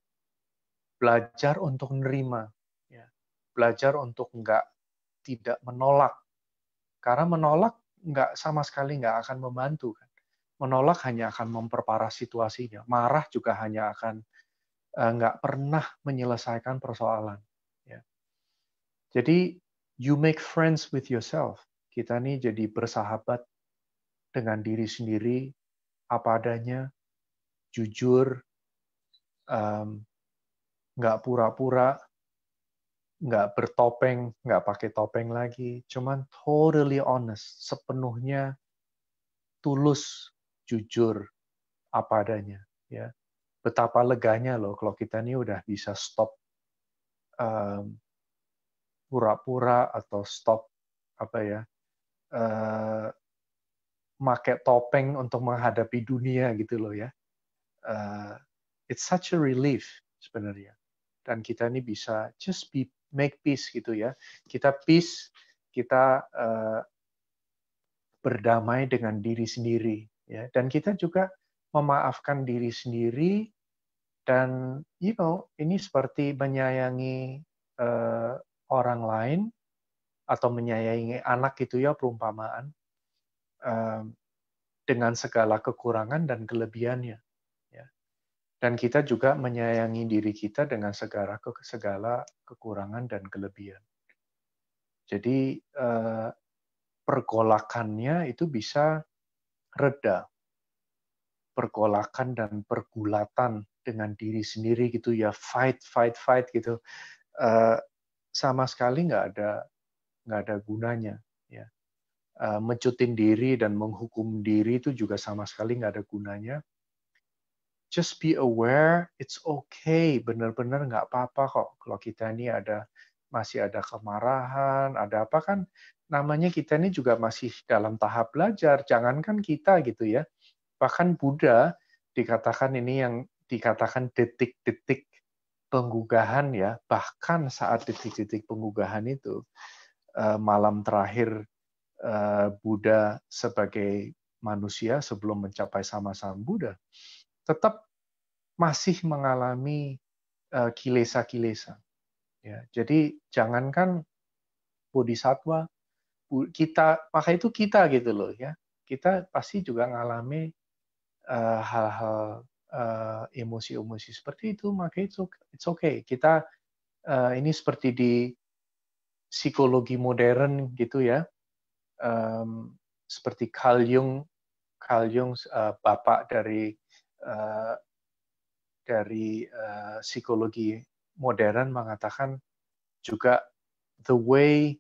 S3: belajar untuk nerima, ya. belajar untuk nggak tidak menolak. Karena menolak nggak sama sekali nggak akan membantu. Kan? Menolak hanya akan memperparah situasinya. Marah juga hanya akan e, nggak pernah menyelesaikan persoalan. Ya. Jadi you make friends with yourself. Kita nih jadi bersahabat dengan diri sendiri apa adanya, jujur, nggak um, pura-pura, nggak bertopeng, nggak pakai topeng lagi, cuman totally honest, sepenuhnya tulus, jujur, apa adanya. Ya, betapa leganya loh kalau kita ini udah bisa stop pura ehm, pura-pura atau stop apa ya, uh, topeng untuk menghadapi dunia gitu loh ya. Uh, it's such a relief sebenarnya dan kita ini bisa just be make peace gitu ya. Kita peace, kita uh, berdamai dengan diri sendiri ya. Dan kita juga memaafkan diri sendiri dan you know ini seperti menyayangi uh, orang lain atau menyayangi anak gitu ya perumpamaan uh, dengan segala kekurangan dan kelebihannya dan kita juga menyayangi diri kita dengan segala segala kekurangan dan kelebihan. Jadi eh, pergolakannya itu bisa reda. Pergolakan dan pergulatan dengan diri sendiri gitu ya fight fight fight gitu eh, sama sekali nggak ada nggak ada gunanya ya eh, mencutin diri dan menghukum diri itu juga sama sekali nggak ada gunanya just be aware, it's okay, benar-benar nggak apa-apa kok. Kalau kita ini ada masih ada kemarahan, ada apa kan? Namanya kita ini juga masih dalam tahap belajar. Jangankan kita gitu ya. Bahkan Buddha dikatakan ini yang dikatakan detik-detik penggugahan ya. Bahkan saat detik-detik penggugahan itu eh, malam terakhir eh, Buddha sebagai manusia sebelum mencapai sama-sama Buddha tetap masih mengalami eh, kilesa-kilesa. Ya, jadi jangankan bodhisatwa, kita maka itu kita gitu loh ya. Kita pasti juga mengalami eh, hal-hal uh, emosi-emosi seperti itu, maka itu okay. It's okay. Kita uh, ini seperti di psikologi modern gitu ya, um, seperti Carl Jung, Carl Jung uh, bapak dari Eh, dari uh, psikologi modern mengatakan juga the way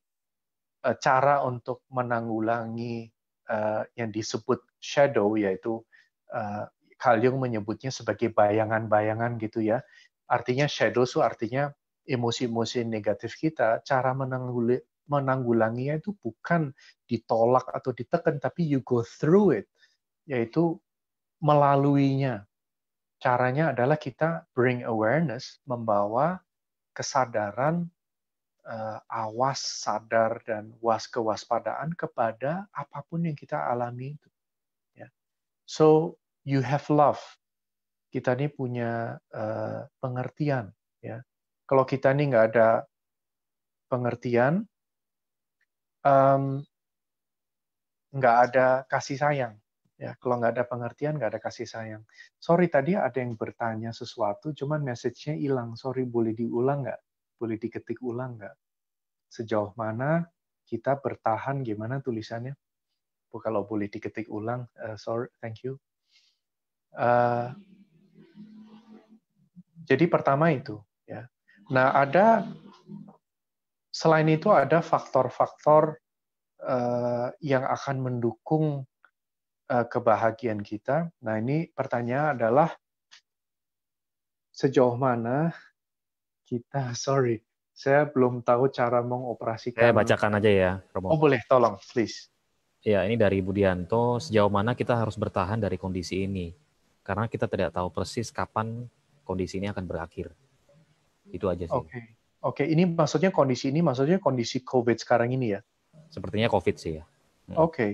S3: uh, cara untuk menanggulangi uh, yang disebut shadow yaitu uh, Carl menyebutnya sebagai bayangan-bayangan gitu ya. Artinya shadow itu artinya emosi-emosi negatif kita, cara menanggul menanggulanginya itu bukan ditolak atau ditekan tapi you go through it. Yaitu melaluinya. Caranya adalah kita bring awareness, membawa kesadaran eh, awas, sadar, dan was kewaspadaan kepada apapun yang kita alami itu. Ya. So you have love. Kita ini punya eh, pengertian. Ya. Kalau kita ini nggak ada pengertian, um, nggak ada kasih sayang. Ya, kalau nggak ada pengertian, nggak ada kasih sayang. Sorry, tadi ada yang bertanya sesuatu, cuman message-nya hilang. Sorry, boleh diulang nggak? Boleh diketik ulang nggak? Sejauh mana kita bertahan, gimana tulisannya? Oh, kalau boleh diketik ulang, uh, sorry, thank you. Uh, jadi pertama itu. ya. Nah, ada selain itu ada faktor-faktor eh, yang akan mendukung Eh, kebahagiaan kita. Nah, ini pertanyaan adalah sejauh mana kita sorry, saya belum tahu cara mengoperasikan. Saya bacakan
S1: aja ya, Romo. Oh, boleh,
S3: tolong, please.
S1: Ya, ini dari Budianto, sejauh mana kita harus bertahan dari kondisi ini? Karena kita tidak tahu persis kapan kondisi ini akan berakhir. Itu aja sih. Oke.
S3: Okay. Oke, okay. ini maksudnya kondisi ini maksudnya kondisi COVID sekarang ini ya?
S1: Sepertinya COVID sih ya.
S3: Hmm. Oke. Okay.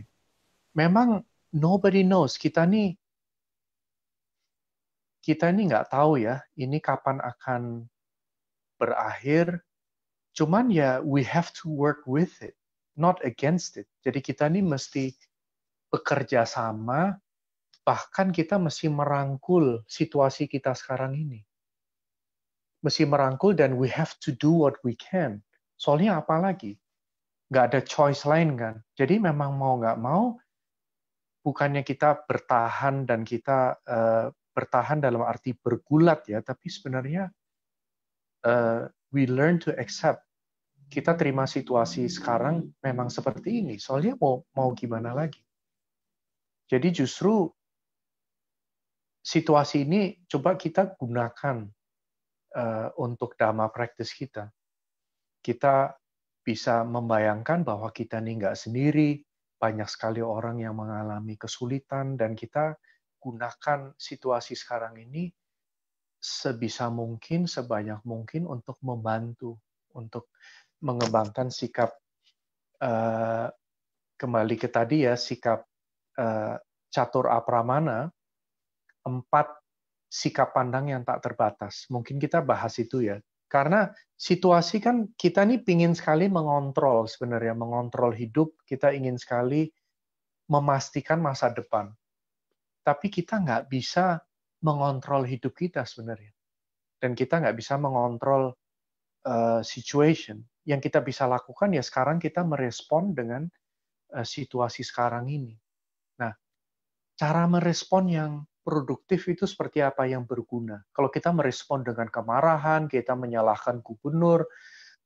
S3: Memang nobody knows. Kita nih kita ini nggak tahu ya, ini kapan akan berakhir. Cuman ya we have to work with it, not against it. Jadi kita ini mesti bekerja sama, bahkan kita mesti merangkul situasi kita sekarang ini. Mesti merangkul dan we have to do what we can. Soalnya apalagi lagi? Nggak ada choice lain kan. Jadi memang mau nggak mau, bukannya kita bertahan dan kita uh, bertahan dalam arti bergulat ya, tapi sebenarnya uh, we learn to accept. Kita terima situasi sekarang memang seperti ini. Soalnya mau mau gimana lagi? Jadi justru situasi ini coba kita gunakan uh, untuk dhamma praktis kita. Kita bisa membayangkan bahwa kita ini nggak sendiri, banyak sekali orang yang mengalami kesulitan dan kita gunakan situasi sekarang ini sebisa mungkin sebanyak mungkin untuk membantu untuk mengembangkan sikap eh, kembali ke tadi ya sikap uh, catur apramana empat sikap pandang yang tak terbatas mungkin kita bahas itu ya karena situasi kan kita nih pingin sekali mengontrol sebenarnya, mengontrol hidup, kita ingin sekali memastikan masa depan. Tapi kita nggak bisa mengontrol hidup kita sebenarnya. Dan kita nggak bisa mengontrol uh, situation. Yang kita bisa lakukan ya sekarang kita merespon dengan uh, situasi sekarang ini. Nah, cara merespon yang produktif itu seperti apa yang berguna. Kalau kita merespon dengan kemarahan, kita menyalahkan gubernur,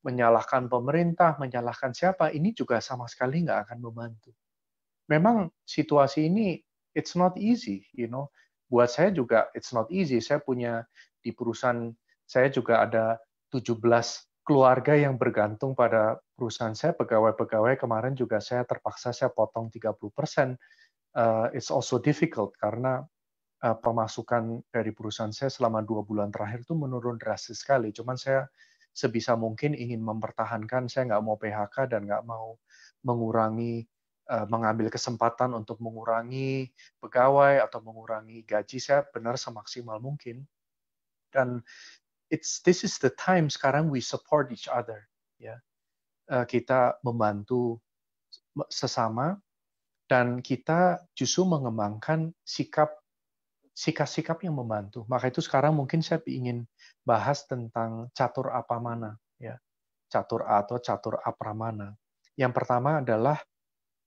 S3: menyalahkan pemerintah, menyalahkan siapa, ini juga sama sekali nggak akan membantu. Memang situasi ini it's not easy, you know. Buat saya juga it's not easy. Saya punya di perusahaan saya juga ada 17 keluarga yang bergantung pada perusahaan saya, pegawai-pegawai kemarin juga saya terpaksa saya potong 30 Uh, it's also difficult karena Eh, pemasukan dari perusahaan saya selama dua bulan terakhir itu menurun drastis sekali. Cuman saya sebisa mungkin ingin mempertahankan, saya nggak mau PHK dan nggak mau mengurangi, eh, mengambil kesempatan untuk mengurangi pegawai atau mengurangi gaji. Saya benar semaksimal mungkin. Dan it's this is the time sekarang we support each other, ya. Eh, kita membantu sesama dan kita justru mengembangkan sikap sikap-sikap yang membantu. Maka itu sekarang mungkin saya ingin bahas tentang catur apa mana, ya. Catur A atau catur apramana. Yang pertama adalah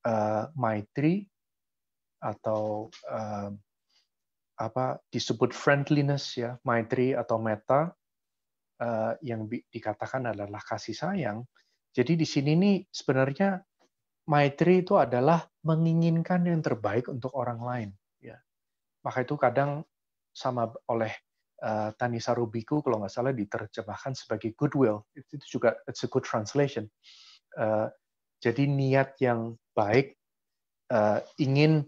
S3: uh, maitri atau uh, apa disebut friendliness ya, maitri atau meta uh, yang dikatakan adalah kasih sayang. Jadi di sini nih sebenarnya maitri itu adalah menginginkan yang terbaik untuk orang lain maka itu kadang sama oleh uh, Tanisa Rubiku kalau nggak salah diterjemahkan sebagai goodwill. Itu juga it's a good translation. Eh, jadi niat yang baik, eh, ingin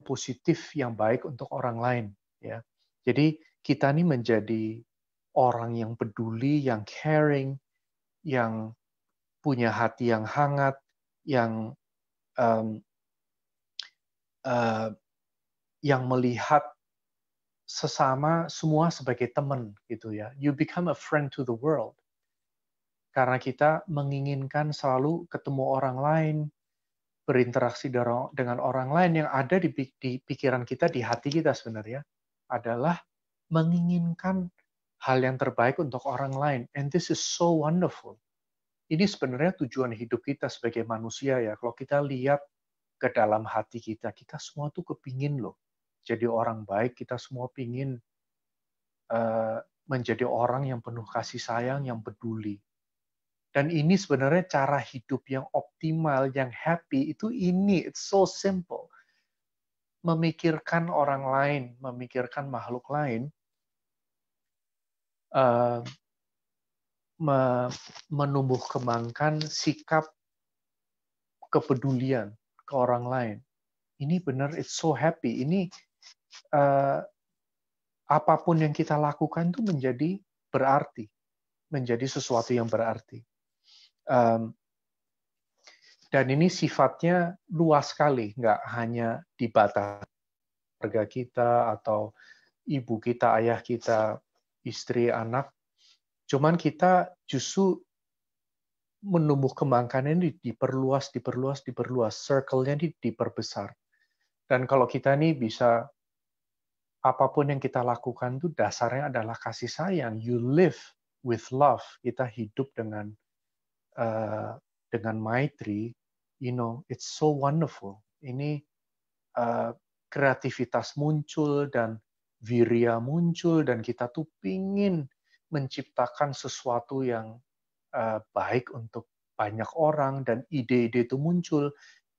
S3: positif yang baik untuk orang lain. Ya, jadi kita ini menjadi orang yang peduli, yang caring, yang punya hati yang hangat, yang um, yang melihat sesama semua sebagai teman gitu ya. You become a friend to the world. Karena kita menginginkan selalu ketemu orang lain, berinteraksi dengan orang lain yang ada di, pikiran kita, di hati kita sebenarnya adalah menginginkan hal yang terbaik untuk orang lain. And this is so wonderful. Ini sebenarnya tujuan hidup kita sebagai manusia ya. Kalau kita lihat ke dalam hati kita, kita semua tuh kepingin loh jadi orang baik, kita semua ingin uh, eh, menjadi orang yang penuh kasih sayang, yang peduli. Dan ini sebenarnya cara hidup yang optimal, yang happy, itu ini, it's so simple. Memikirkan orang lain, memikirkan makhluk lain, uh, menumbuh kembangkan sikap kepedulian ke orang lain. Ini benar, it's so happy. Ini eh, apapun yang kita lakukan itu menjadi berarti, menjadi sesuatu yang berarti. Um, dan ini sifatnya luas sekali, nggak hanya di batas keluarga kita atau ibu kita, ayah kita, istri, anak. Cuman kita justru menumbuh kembangkan ini diperluas, diperluas, diperluas. Circle-nya ini diperbesar. Dan kalau kita ini bisa apapun yang kita lakukan itu dasarnya adalah kasih sayang. You live with love. Kita hidup dengan uh, dengan Maitri. You know, it's so wonderful. Ini uh, kreativitas muncul dan viria muncul dan kita tuh pingin menciptakan sesuatu yang uh, baik untuk banyak orang dan ide-ide itu muncul.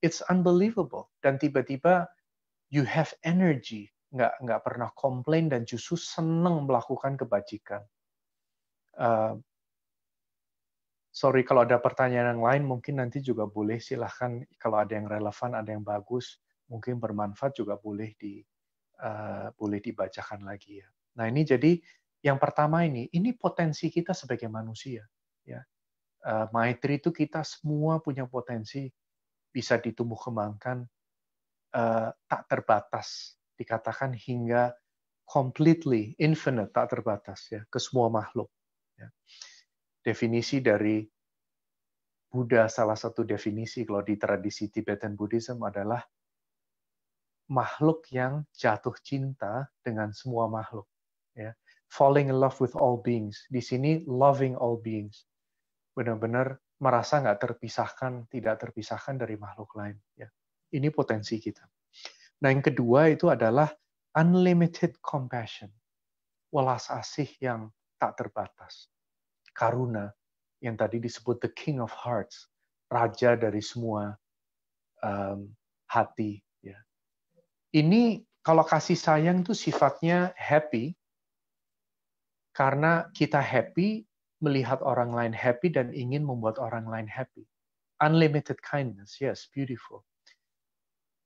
S3: It's unbelievable dan tiba-tiba you have energy nggak nggak pernah komplain dan justru seneng melakukan kebajikan. Uh, sorry kalau ada pertanyaan yang lain mungkin nanti juga boleh silahkan kalau ada yang relevan ada yang bagus mungkin bermanfaat juga boleh di uh, boleh dibacakan lagi ya. Nah ini jadi yang pertama ini ini potensi kita sebagai manusia ya. Uh, maitri itu kita semua punya potensi bisa ditumbuh kembangkan uh, tak terbatas dikatakan hingga completely infinite tak terbatas ya ke semua makhluk. Ya. Definisi dari Buddha salah satu definisi kalau di tradisi Tibetan Buddhism adalah makhluk yang jatuh cinta dengan semua makhluk. Ya. Falling in love with all beings. Di sini loving all beings. Benar-benar merasa nggak terpisahkan, tidak terpisahkan dari makhluk lain. Ya. Ini potensi kita. Nah, yang kedua itu adalah unlimited compassion, welas asih yang tak terbatas. Karuna yang tadi disebut the king of hearts, raja dari semua um, hati. Ya. Ini kalau kasih sayang itu sifatnya happy, karena kita happy melihat orang lain happy dan ingin membuat orang lain happy. Unlimited kindness, yes, beautiful.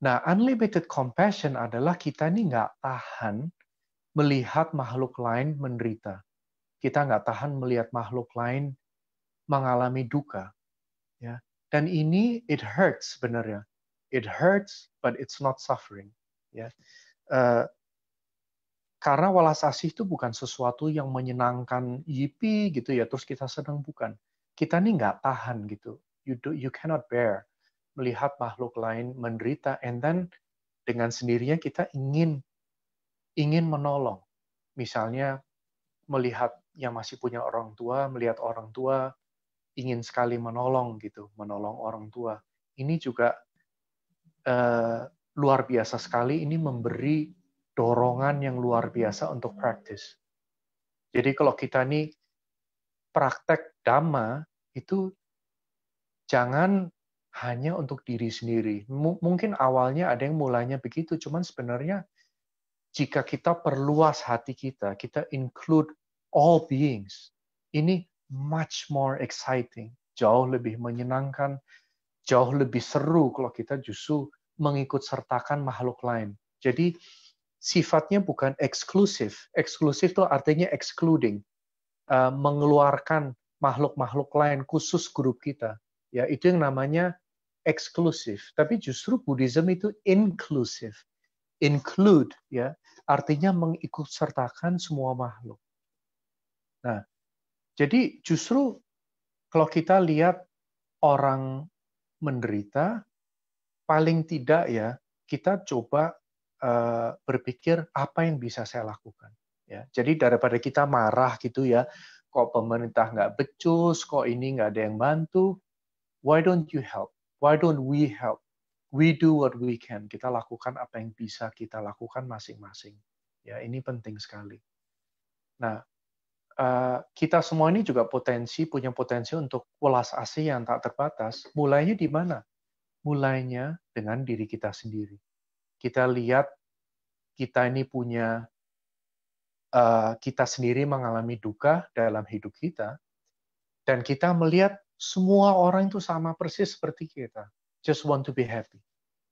S3: Nah, unlimited compassion adalah kita ini nggak tahan melihat makhluk lain menderita. Kita nggak tahan melihat makhluk lain mengalami duka. Ya. Dan ini it hurts sebenarnya. It hurts, but it's not suffering. Ya. Uh, karena walas asih itu bukan sesuatu yang menyenangkan yipi gitu ya. Terus kita sedang bukan. Kita ini nggak tahan gitu. You do, you cannot bear melihat makhluk lain menderita and then dengan sendirinya kita ingin ingin menolong. Misalnya melihat yang masih punya orang tua, melihat orang tua ingin sekali menolong gitu, menolong orang tua. Ini juga uh, luar biasa sekali ini memberi dorongan yang luar biasa untuk praktis. Jadi kalau kita nih praktek dhamma itu jangan hanya untuk diri sendiri. Mungkin awalnya ada yang mulanya begitu, cuman sebenarnya jika kita perluas hati kita, kita include all beings. Ini much more exciting, jauh lebih menyenangkan, jauh lebih seru kalau kita justru mengikut sertakan makhluk lain. Jadi sifatnya bukan eksklusif. Eksklusif itu artinya excluding, eh, mengeluarkan makhluk-makhluk lain khusus grup kita. Ya, itu yang namanya eksklusif, tapi justru Buddhism itu inklusif. Include ya, artinya mengikutsertakan semua makhluk. Nah, jadi justru kalau kita lihat orang menderita, paling tidak ya kita coba uh, berpikir apa yang bisa saya lakukan. Ya, jadi daripada kita marah gitu ya, kok pemerintah nggak becus, kok ini nggak ada yang bantu, why don't you help? why don't we help? We do what we can. Kita lakukan apa yang bisa kita lakukan masing-masing. Ya, ini penting sekali. Nah, eh, kita semua ini juga potensi punya potensi untuk welas asih yang tak terbatas. Mulainya di mana? Mulainya dengan diri kita sendiri. Kita lihat kita ini punya eh, kita sendiri mengalami duka dalam hidup kita dan kita melihat semua orang itu sama persis seperti kita. Just want to be happy.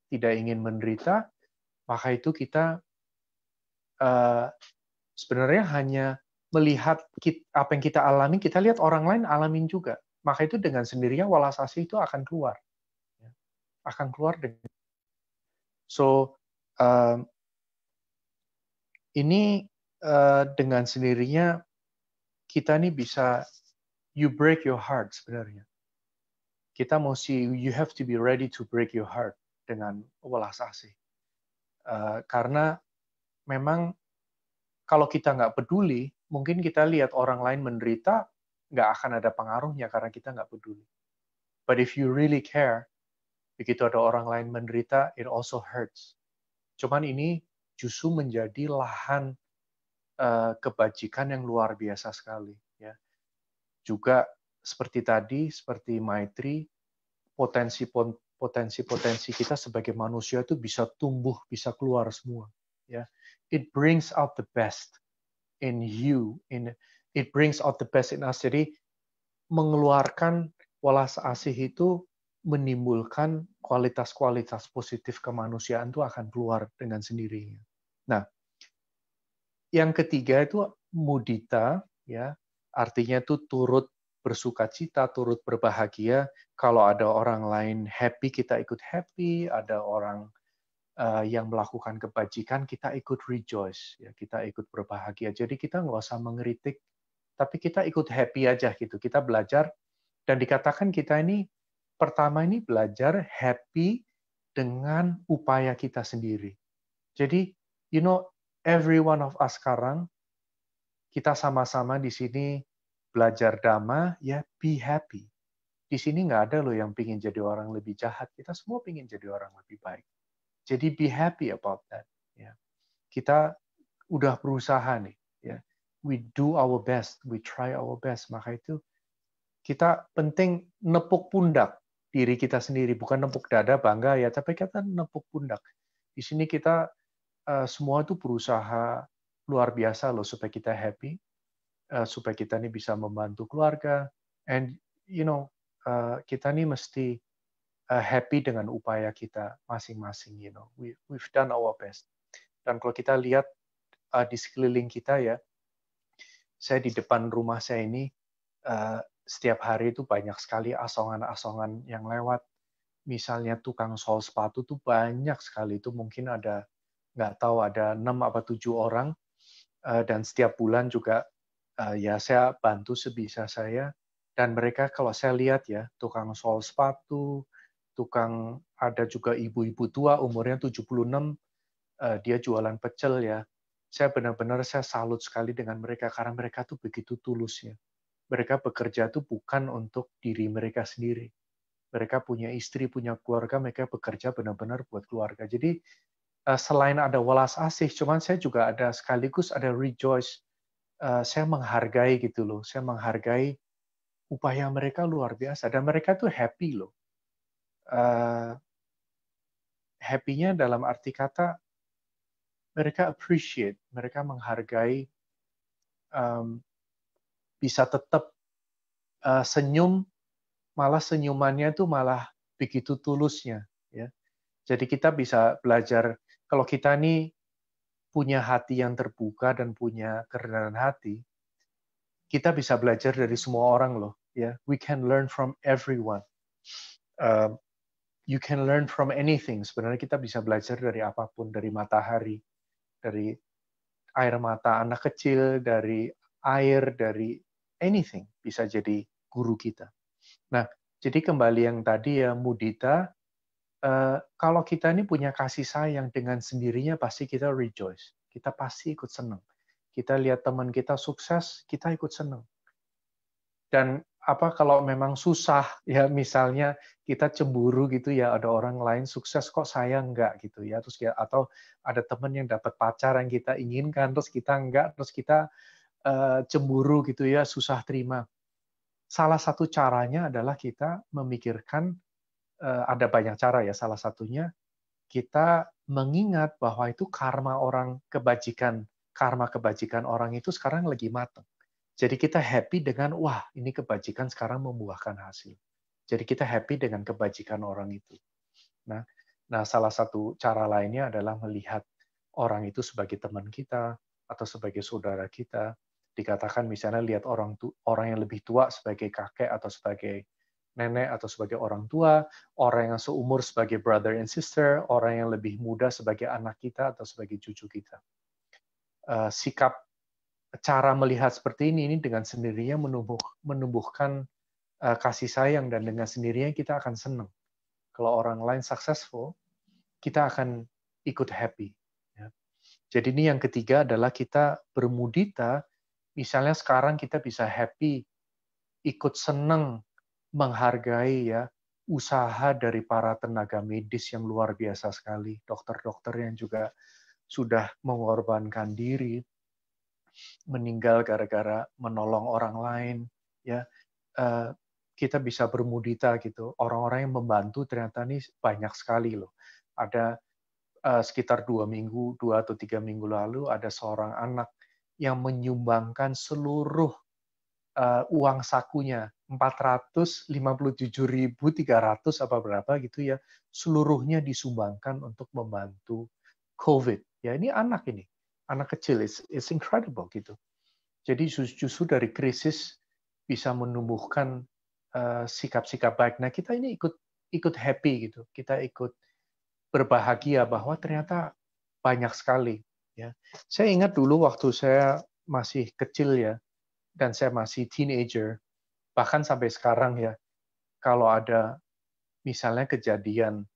S3: Tidak ingin menderita, maka itu kita uh, sebenarnya hanya melihat kita, apa yang kita alami, kita lihat orang lain alamin juga. Maka itu dengan sendirinya walas asih itu akan keluar. Ya, akan keluar dengan So uh, ini uh, dengan sendirinya kita ini bisa you break your heart sebenarnya. Kita mesti you have to be ready to break your heart dengan welas asih. Uh, karena memang kalau kita nggak peduli, mungkin kita lihat orang lain menderita, nggak akan ada pengaruhnya karena kita nggak peduli. But if you really care, begitu ada orang lain menderita, it also hurts. Cuman ini justru menjadi lahan uh, kebajikan yang luar biasa sekali. Ya juga seperti tadi, seperti Maitri, potensi-potensi kita sebagai manusia itu bisa tumbuh, bisa keluar semua. Ya, it brings out the best in you, in it brings out the best in us. Jadi mengeluarkan welas asih itu menimbulkan kualitas-kualitas positif kemanusiaan itu akan keluar dengan sendirinya. Nah, yang ketiga itu mudita, ya Artinya itu turut bersuka cita, turut berbahagia. Kalau ada orang lain happy, kita ikut happy. Ada orang eh, yang melakukan kebajikan, kita ikut rejoice, ya kita ikut berbahagia. Jadi kita nggak usah mengkritik, tapi kita ikut happy aja gitu. Kita belajar dan dikatakan kita ini pertama ini belajar happy dengan upaya kita sendiri. Jadi, you know, every one of us sekarang kita sama-sama di sini belajar dhamma, ya be happy. Di sini nggak ada loh yang pingin jadi orang lebih jahat. Kita semua pingin jadi orang lebih baik. Jadi be happy about that. Ya. Kita udah berusaha nih. Ya. We do our best, we try our best. Maka itu kita penting nepuk pundak diri kita sendiri, bukan nepuk dada bangga ya, tapi kita nepuk pundak. Di sini kita uh, semua tuh berusaha luar biasa loh supaya kita happy, uh, supaya kita ini bisa membantu keluarga, and you know uh, kita ini mesti uh, happy dengan upaya kita masing-masing, you know, we we've done our best. Dan kalau kita lihat uh, di sekeliling kita ya, saya di depan rumah saya ini uh, setiap hari itu banyak sekali asongan-asongan yang lewat. Misalnya tukang sol sepatu tuh banyak sekali itu mungkin ada nggak tahu ada enam apa tujuh orang Eh, dan setiap bulan juga eh, ya saya bantu sebisa saya dan mereka kalau saya lihat ya tukang sol sepatu, tukang ada juga ibu-ibu tua umurnya 76 eh, dia jualan pecel ya. Saya benar-benar saya salut sekali dengan mereka karena mereka tuh begitu tulus ya. Mereka bekerja tuh bukan untuk diri mereka sendiri. Mereka punya istri, punya keluarga, mereka bekerja benar-benar buat keluarga. Jadi Eh, selain ada welas asih, cuman saya juga ada sekaligus ada rejoice. Eh, saya menghargai gitu loh, saya menghargai upaya mereka luar biasa dan mereka tuh happy loh. Eh, happynya dalam arti kata mereka appreciate, mereka menghargai, um, bisa tetap uh, senyum, malah senyumannya tuh malah begitu tulusnya, ya. Jadi kita bisa belajar kalau kita ini punya hati yang terbuka dan punya kerendahan hati, kita bisa belajar dari semua orang loh. Ya, we can learn from everyone. Uh, you can learn from anything. Sebenarnya kita bisa belajar dari apapun, dari matahari, dari air mata anak kecil, dari air, dari anything bisa jadi guru kita. Nah, jadi kembali yang tadi ya mudita Eh, kalau kita ini punya kasih sayang dengan sendirinya pasti kita rejoice, kita pasti ikut senang. Kita lihat teman kita sukses, kita ikut senang. Dan apa kalau memang susah ya misalnya kita cemburu gitu ya ada orang lain sukses kok saya enggak gitu ya terus ya atau ada teman yang dapat pacar yang kita inginkan terus kita enggak terus kita eh, cemburu gitu ya susah terima. Salah satu caranya adalah kita memikirkan Eh, ada banyak cara ya. Salah satunya kita mengingat bahwa itu karma orang kebajikan, karma kebajikan orang itu sekarang lagi matang. Jadi kita happy dengan wah ini kebajikan sekarang membuahkan hasil. Jadi kita happy dengan kebajikan orang itu. Nah, nah salah satu cara lainnya adalah melihat orang itu sebagai teman kita atau sebagai saudara kita. Dikatakan misalnya lihat orang tu, orang yang lebih tua sebagai kakek atau sebagai nenek atau sebagai orang tua, orang yang seumur sebagai brother and sister, orang yang lebih muda sebagai anak kita atau sebagai cucu kita. Eh, sikap cara melihat seperti ini ini dengan sendirinya menumbuh, menumbuhkan eh, kasih sayang dan dengan sendirinya kita akan senang. Kalau orang lain successful, kita akan ikut happy. Ya. Jadi ini yang ketiga adalah kita bermudita, misalnya sekarang kita bisa happy, ikut senang menghargai ya usaha dari para tenaga medis yang luar biasa sekali, dokter-dokter yang juga sudah mengorbankan diri, meninggal gara-gara menolong orang lain, ya eh, kita bisa bermudita gitu. Orang-orang yang membantu ternyata ini banyak sekali loh. Ada eh, sekitar dua minggu, dua atau tiga minggu lalu ada seorang anak yang menyumbangkan seluruh eh, uang sakunya 457.300 apa berapa gitu ya seluruhnya disumbangkan untuk membantu COVID ya ini anak ini anak kecil is it's incredible gitu jadi justru dari krisis bisa menumbuhkan eh, sikap-sikap uh, baik nah kita ini ikut ikut happy gitu kita ikut berbahagia bahwa ternyata banyak sekali ya saya ingat dulu waktu saya masih kecil ya dan saya masih teenager bahkan sampai sekarang ya kalau ada misalnya kejadian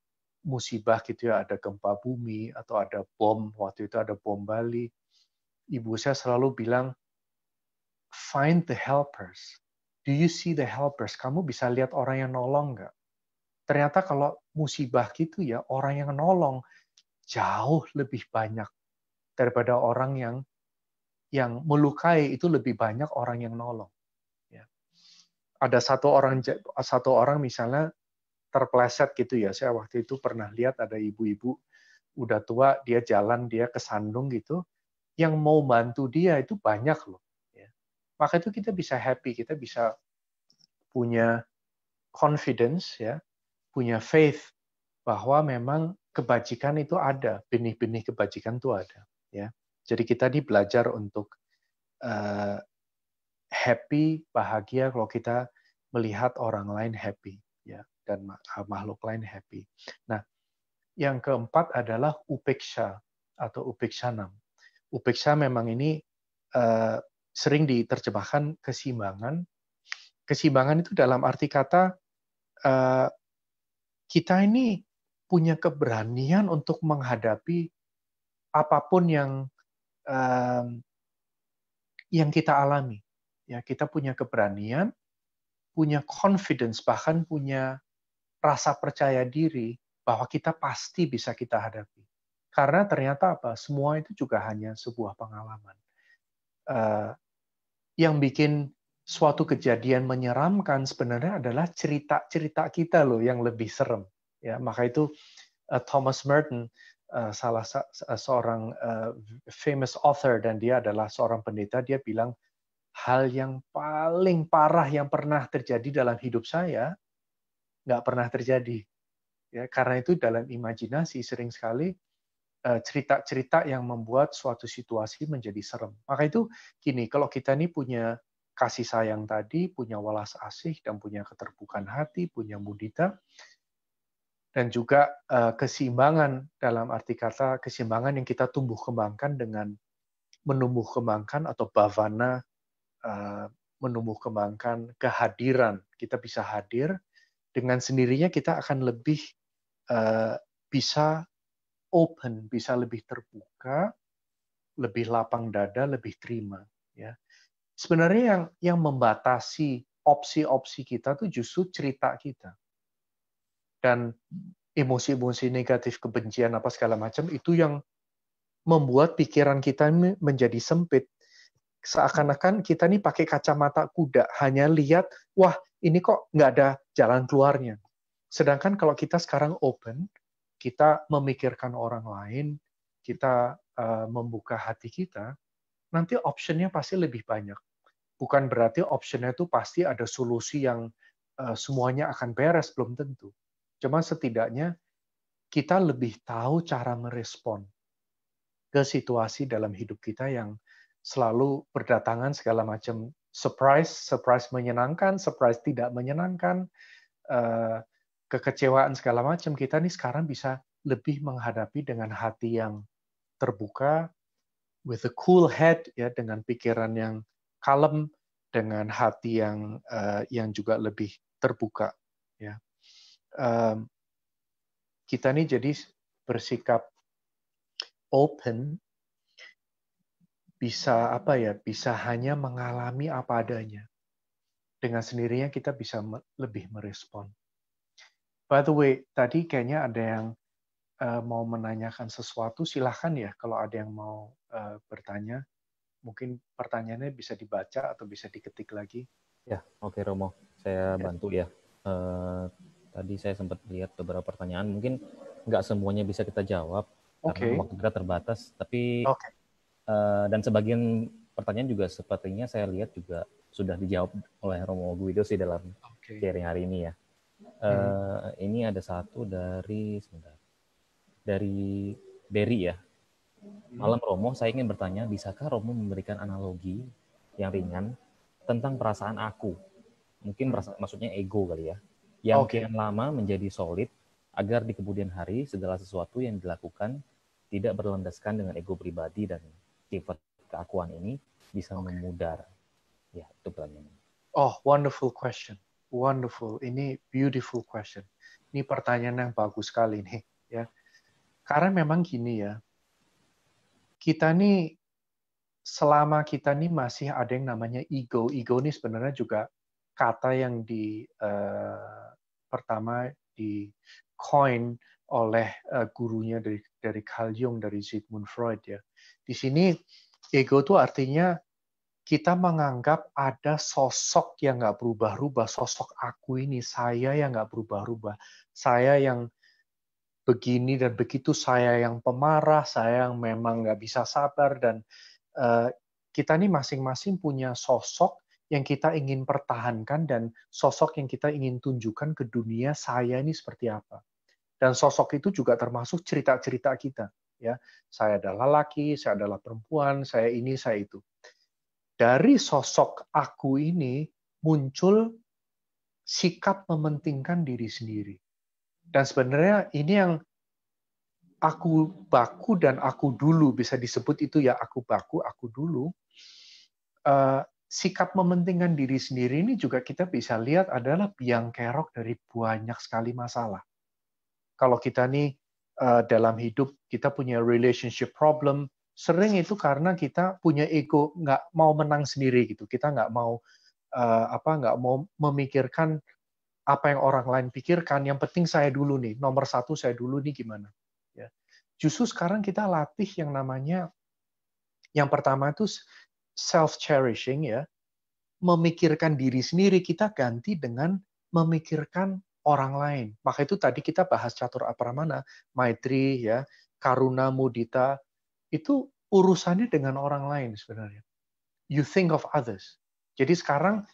S3: musibah gitu ya ada gempa bumi atau ada bom waktu itu ada bom Bali ibu saya selalu bilang find the helpers do you see the helpers kamu bisa lihat orang yang nolong nggak ternyata kalau musibah gitu ya orang yang nolong jauh lebih banyak daripada orang yang yang melukai itu lebih banyak orang yang nolong ada satu orang satu orang misalnya terpleset gitu ya. Saya waktu itu pernah lihat ada ibu-ibu udah tua, dia jalan, dia kesandung gitu, yang mau bantu dia itu banyak loh. Ya. Maka itu kita bisa happy, kita bisa punya confidence ya, punya faith bahwa memang kebajikan itu ada, benih-benih kebajikan itu ada. Ya. Jadi kita di belajar untuk uh, happy, bahagia kalau kita melihat orang lain happy ya dan ah, makhluk lain happy. Nah, yang keempat adalah upeksha atau upekshanam. Upeksha memang ini uh, sering diterjemahkan kesimbangan. Kesimbangan itu dalam arti kata uh, kita ini punya keberanian untuk menghadapi apapun yang uh, yang kita alami ya kita punya keberanian, punya confidence, bahkan punya rasa percaya diri bahwa kita pasti bisa kita hadapi. Karena ternyata apa? Semua itu juga hanya sebuah pengalaman. Uh, yang bikin suatu kejadian menyeramkan sebenarnya adalah cerita-cerita kita loh yang lebih serem. Ya, maka itu uh, Thomas Merton eh, salah seorang famous author dan dia adalah seorang pendeta dia bilang hal yang paling parah yang pernah terjadi dalam hidup saya nggak pernah terjadi. Ya, karena itu dalam imajinasi sering sekali eh, cerita-cerita yang membuat suatu situasi menjadi serem. Maka itu gini, kalau kita ini punya kasih sayang tadi, punya welas asih dan punya keterbukaan hati, punya mudita, dan juga eh, keseimbangan dalam arti kata keseimbangan yang kita tumbuh kembangkan dengan menumbuh kembangkan atau bhavana Eh, menumbuh kembangkan kehadiran. Kita bisa hadir dengan sendirinya kita akan lebih eh, bisa open, bisa lebih terbuka, lebih lapang dada, lebih terima. Ya, sebenarnya yang yang membatasi opsi-opsi kita tuh justru cerita kita dan emosi-emosi negatif kebencian apa segala macam itu yang membuat pikiran kita menjadi sempit seakan-akan kita nih pakai kacamata kuda hanya lihat wah ini kok nggak ada jalan keluarnya sedangkan kalau kita sekarang open kita memikirkan orang lain kita eh, membuka hati kita nanti optionnya pasti lebih banyak bukan berarti optionnya itu pasti ada solusi yang eh, semuanya akan beres belum tentu cuma setidaknya kita lebih tahu cara merespon ke situasi dalam hidup kita yang selalu berdatangan segala macam surprise, surprise menyenangkan, surprise tidak menyenangkan, eh, kekecewaan segala macam. Kita nih sekarang bisa lebih menghadapi dengan hati yang terbuka, with a cool head ya dengan pikiran yang kalem, dengan hati yang eh, yang juga lebih terbuka ya. kita nih jadi bersikap open bisa apa ya bisa hanya mengalami apa adanya dengan sendirinya kita bisa lebih merespon by the way tadi kayaknya ada yang eh, mau menanyakan sesuatu silahkan ya kalau ada yang mau eh, bertanya mungkin pertanyaannya bisa dibaca atau bisa diketik lagi
S1: ya oke okay, Romo saya ya. bantu ya uh, tadi saya sempat lihat beberapa pertanyaan mungkin nggak semuanya bisa kita jawab okay. karena waktu kita terbatas tapi okay Eh, dan sebagian pertanyaan juga sepertinya saya lihat juga sudah dijawab oleh Romo Guido sih dalam okay. sharing hari ini ya. Uh, hmm. Ini ada satu dari sebentar dari Berry ya. Hmm. Malam Romo, saya ingin bertanya, bisakah Romo memberikan analogi yang ringan tentang perasaan aku? Mungkin hmm. perasaan, maksudnya ego kali ya, yang okay. kian lama menjadi solid agar di kemudian hari segala sesuatu yang dilakukan tidak berlandaskan dengan ego pribadi dan sifat keakuan ini bisa okay. memudar? Ya, itu pertanyaannya.
S3: Oh, wonderful question. Wonderful. Ini beautiful question. Ini pertanyaan yang bagus sekali nih, ya. Karena memang gini ya. Kita nih selama kita nih masih ada yang namanya ego. Ego ini sebenarnya juga kata yang di uh, pertama di coin oleh uh, gurunya dari dari Carl Jung dari Sigmund Freud ya. Di sini ego itu artinya kita menganggap ada sosok yang nggak berubah-ubah, sosok aku ini, saya yang nggak berubah-ubah, saya yang begini dan begitu, saya yang pemarah, saya yang memang nggak bisa sabar dan uh, kita ini masing-masing punya sosok yang kita ingin pertahankan dan sosok yang kita ingin tunjukkan ke dunia saya ini seperti apa. Dan sosok itu juga termasuk cerita-cerita kita. Ya, saya adalah laki, saya adalah perempuan, saya ini, saya itu. Dari sosok aku ini muncul sikap mementingkan diri sendiri. Dan sebenarnya ini yang aku baku dan aku dulu bisa disebut itu ya aku baku, aku dulu. Eh, sikap mementingkan diri sendiri ini juga kita bisa lihat adalah biang kerok dari banyak sekali masalah kalau kita nih eh, dalam hidup kita punya relationship problem, sering itu karena kita punya ego nggak mau menang sendiri gitu kita nggak mau eh, apa nggak mau memikirkan apa yang orang lain pikirkan yang penting saya dulu nih nomor satu saya dulu nih gimana ya justru sekarang kita latih yang namanya yang pertama itu self cherishing ya memikirkan diri sendiri kita ganti dengan memikirkan orang lain. Maka itu tadi kita bahas catur apramana, maitri, ya, karuna, mudita, itu urusannya dengan orang lain sebenarnya. You think of others. Jadi sekarang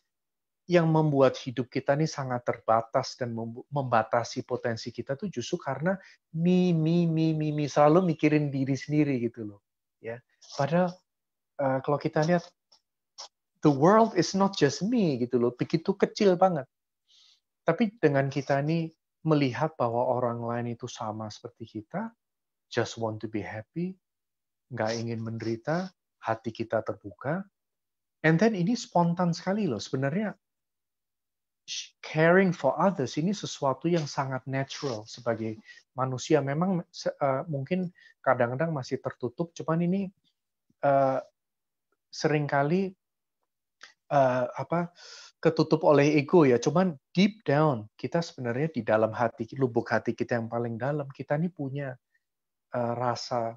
S3: yang membuat hidup kita ini sangat terbatas dan membatasi potensi kita tuh justru karena mi mi mi mi mi selalu mikirin diri sendiri gitu loh ya padahal uh, kalau kita lihat the world is not just me gitu loh begitu kecil banget tapi dengan kita ini melihat bahwa orang lain itu sama seperti kita, just want to be happy, nggak ingin menderita, hati kita terbuka. And then ini spontan sekali loh. Sebenarnya caring for others ini sesuatu yang sangat natural sebagai manusia. Memang uh, mungkin kadang-kadang masih tertutup, cuman ini uh, seringkali uh, apa ketutup oleh ego ya. Cuman deep down kita sebenarnya di dalam hati lubuk hati kita yang paling dalam kita ini punya uh, rasa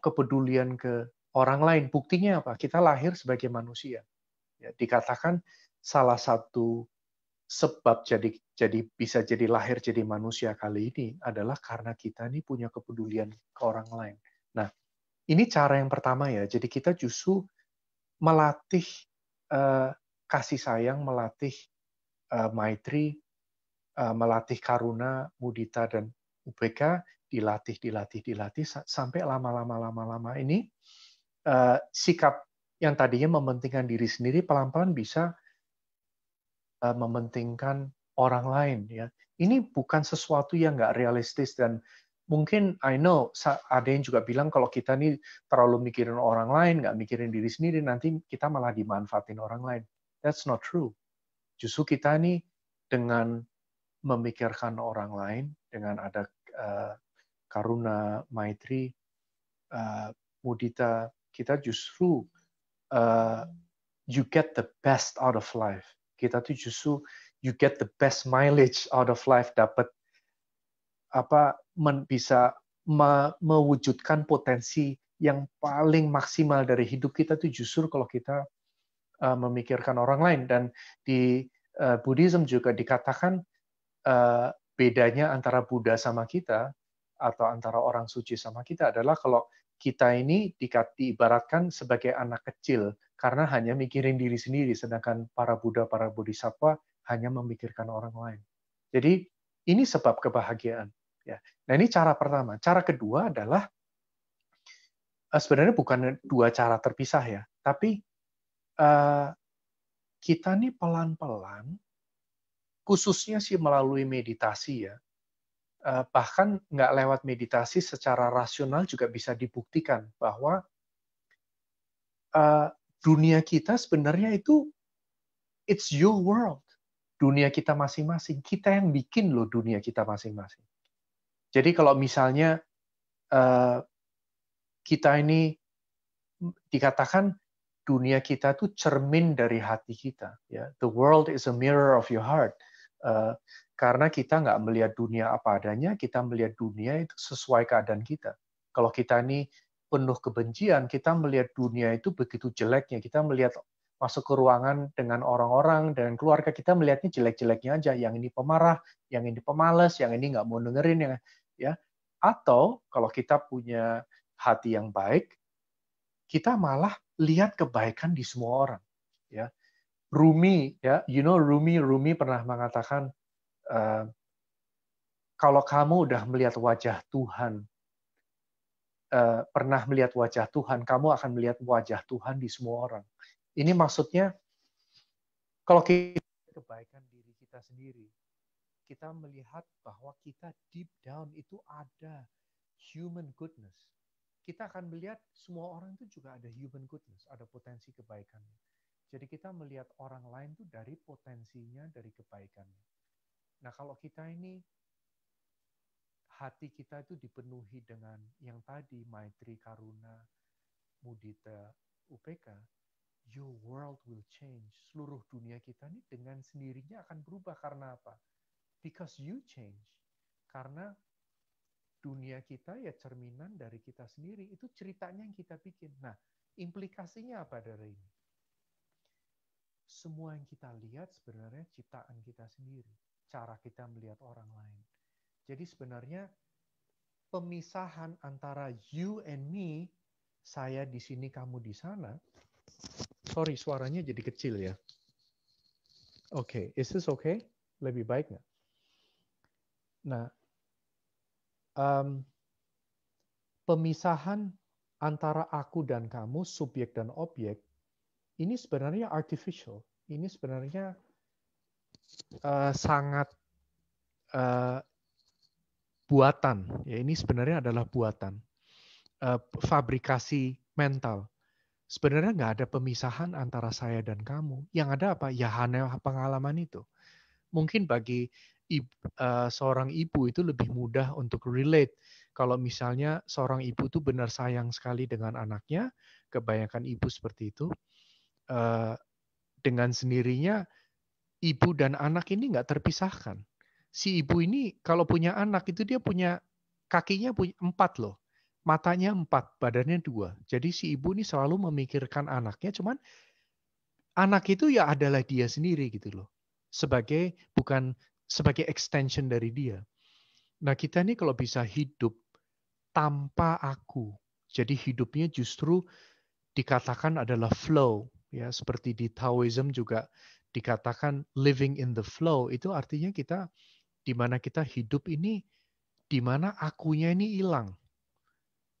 S3: kepedulian ke orang lain. Buktinya apa? Kita lahir sebagai manusia. Ya, dikatakan salah satu sebab jadi jadi bisa jadi lahir jadi manusia kali ini adalah karena kita ini punya kepedulian ke orang lain. Nah, ini cara yang pertama ya. Jadi kita justru melatih uh, kasih sayang melatih uh, Maitri, eh, melatih Karuna, Mudita dan UPK dilatih, dilatih, dilatih sampai lama-lama lama-lama ini eh, sikap yang tadinya mementingkan diri sendiri pelan-pelan bisa mementingkan orang lain ya. Ini bukan sesuatu yang nggak realistis dan mungkin I know ada yang juga bilang kalau kita nih terlalu mikirin orang lain, nggak mikirin diri sendiri, nanti kita malah dimanfaatin orang lain. That's not true. Justru kita ini dengan memikirkan orang lain, dengan ada uh, karuna, maitri, uh, mudita, kita justru uh, you get the best out of life. Kita tuh justru you get the best mileage out of life, dapat apa men, bisa me, mewujudkan potensi yang paling maksimal dari hidup kita tuh justru kalau kita Eh, memikirkan orang lain dan di uh, Buddhism juga dikatakan eh, bedanya antara Buddha sama kita atau antara orang suci sama kita adalah kalau kita ini dikati diibaratkan sebagai anak kecil karena hanya mikirin diri sendiri sedangkan para Buddha para Bodhisattva hanya memikirkan orang lain. Jadi ini sebab kebahagiaan ya. Nah, ini cara pertama. Cara kedua adalah sebenarnya bukan dua cara terpisah ya, tapi Eh, kita nih pelan-pelan, khususnya sih melalui meditasi ya, eh, bahkan nggak lewat meditasi secara rasional juga bisa dibuktikan bahwa eh, dunia kita sebenarnya itu it's your world, dunia kita masing-masing, kita yang bikin loh dunia kita masing-masing. Jadi kalau misalnya kita ini dikatakan dunia kita itu cermin dari hati kita. Ya. The world is a mirror of your heart. Uh, karena kita nggak melihat dunia apa adanya, kita melihat dunia itu sesuai keadaan kita. Kalau kita ini penuh kebencian, kita melihat dunia itu begitu jeleknya. Kita melihat masuk ke ruangan dengan orang-orang dan keluarga kita melihatnya jelek-jeleknya aja. Yang ini pemarah, yang ini pemalas, yang ini nggak mau dengerin, ya. ya. Atau kalau kita punya hati yang baik, kita malah lihat kebaikan di semua orang. Ya, Rumi, ya, you know Rumi, Rumi pernah mengatakan uh, kalau kamu udah melihat wajah Tuhan, uh, pernah melihat wajah Tuhan, kamu akan melihat wajah Tuhan di semua orang. Ini maksudnya kalau kita kebaikan diri kita sendiri, kita melihat bahwa kita deep down itu ada human goodness kita akan melihat semua orang itu juga ada human goodness, ada potensi kebaikannya. Jadi kita melihat orang lain itu dari potensinya, dari kebaikannya. Nah kalau kita ini hati kita itu dipenuhi dengan yang tadi Maitri Karuna, Mudita, UPK, your world will change. Seluruh dunia kita ini dengan sendirinya akan berubah karena apa? Because you change. Karena dunia kita ya cerminan dari kita sendiri. Itu ceritanya yang kita bikin. Nah, implikasinya apa dari ini? Semua yang kita lihat sebenarnya ciptaan kita sendiri. Cara kita melihat orang lain. Jadi sebenarnya pemisahan antara you and me, saya di sini, kamu di sana. Sorry, suaranya jadi kecil ya. Oke, okay. is this okay? Lebih baik nggak? Nah, um, pemisahan antara aku dan kamu, subjek dan objek, ini sebenarnya artificial. Ini sebenarnya uh, sangat uh, buatan. Ya, ini sebenarnya adalah buatan, uh, fabrikasi mental. Sebenarnya nggak ada pemisahan antara saya dan kamu. Yang ada apa? Ya hanya pengalaman itu. Mungkin bagi Eh, seorang ibu itu lebih mudah untuk relate. Kalau misalnya seorang ibu itu benar sayang sekali dengan anaknya, kebanyakan ibu seperti itu, eh, dengan sendirinya ibu dan anak ini nggak terpisahkan. Si ibu ini kalau punya anak itu dia punya kakinya punya empat loh matanya empat, badannya dua. Jadi si ibu ini selalu memikirkan anaknya, cuman anak itu ya adalah dia sendiri gitu loh. Sebagai bukan sebagai extension dari dia. Nah, kita ini kalau bisa hidup tanpa aku. Jadi hidupnya justru dikatakan adalah flow, ya seperti di Taoism juga dikatakan living in the flow itu artinya kita di mana kita hidup ini di mana akunya ini hilang.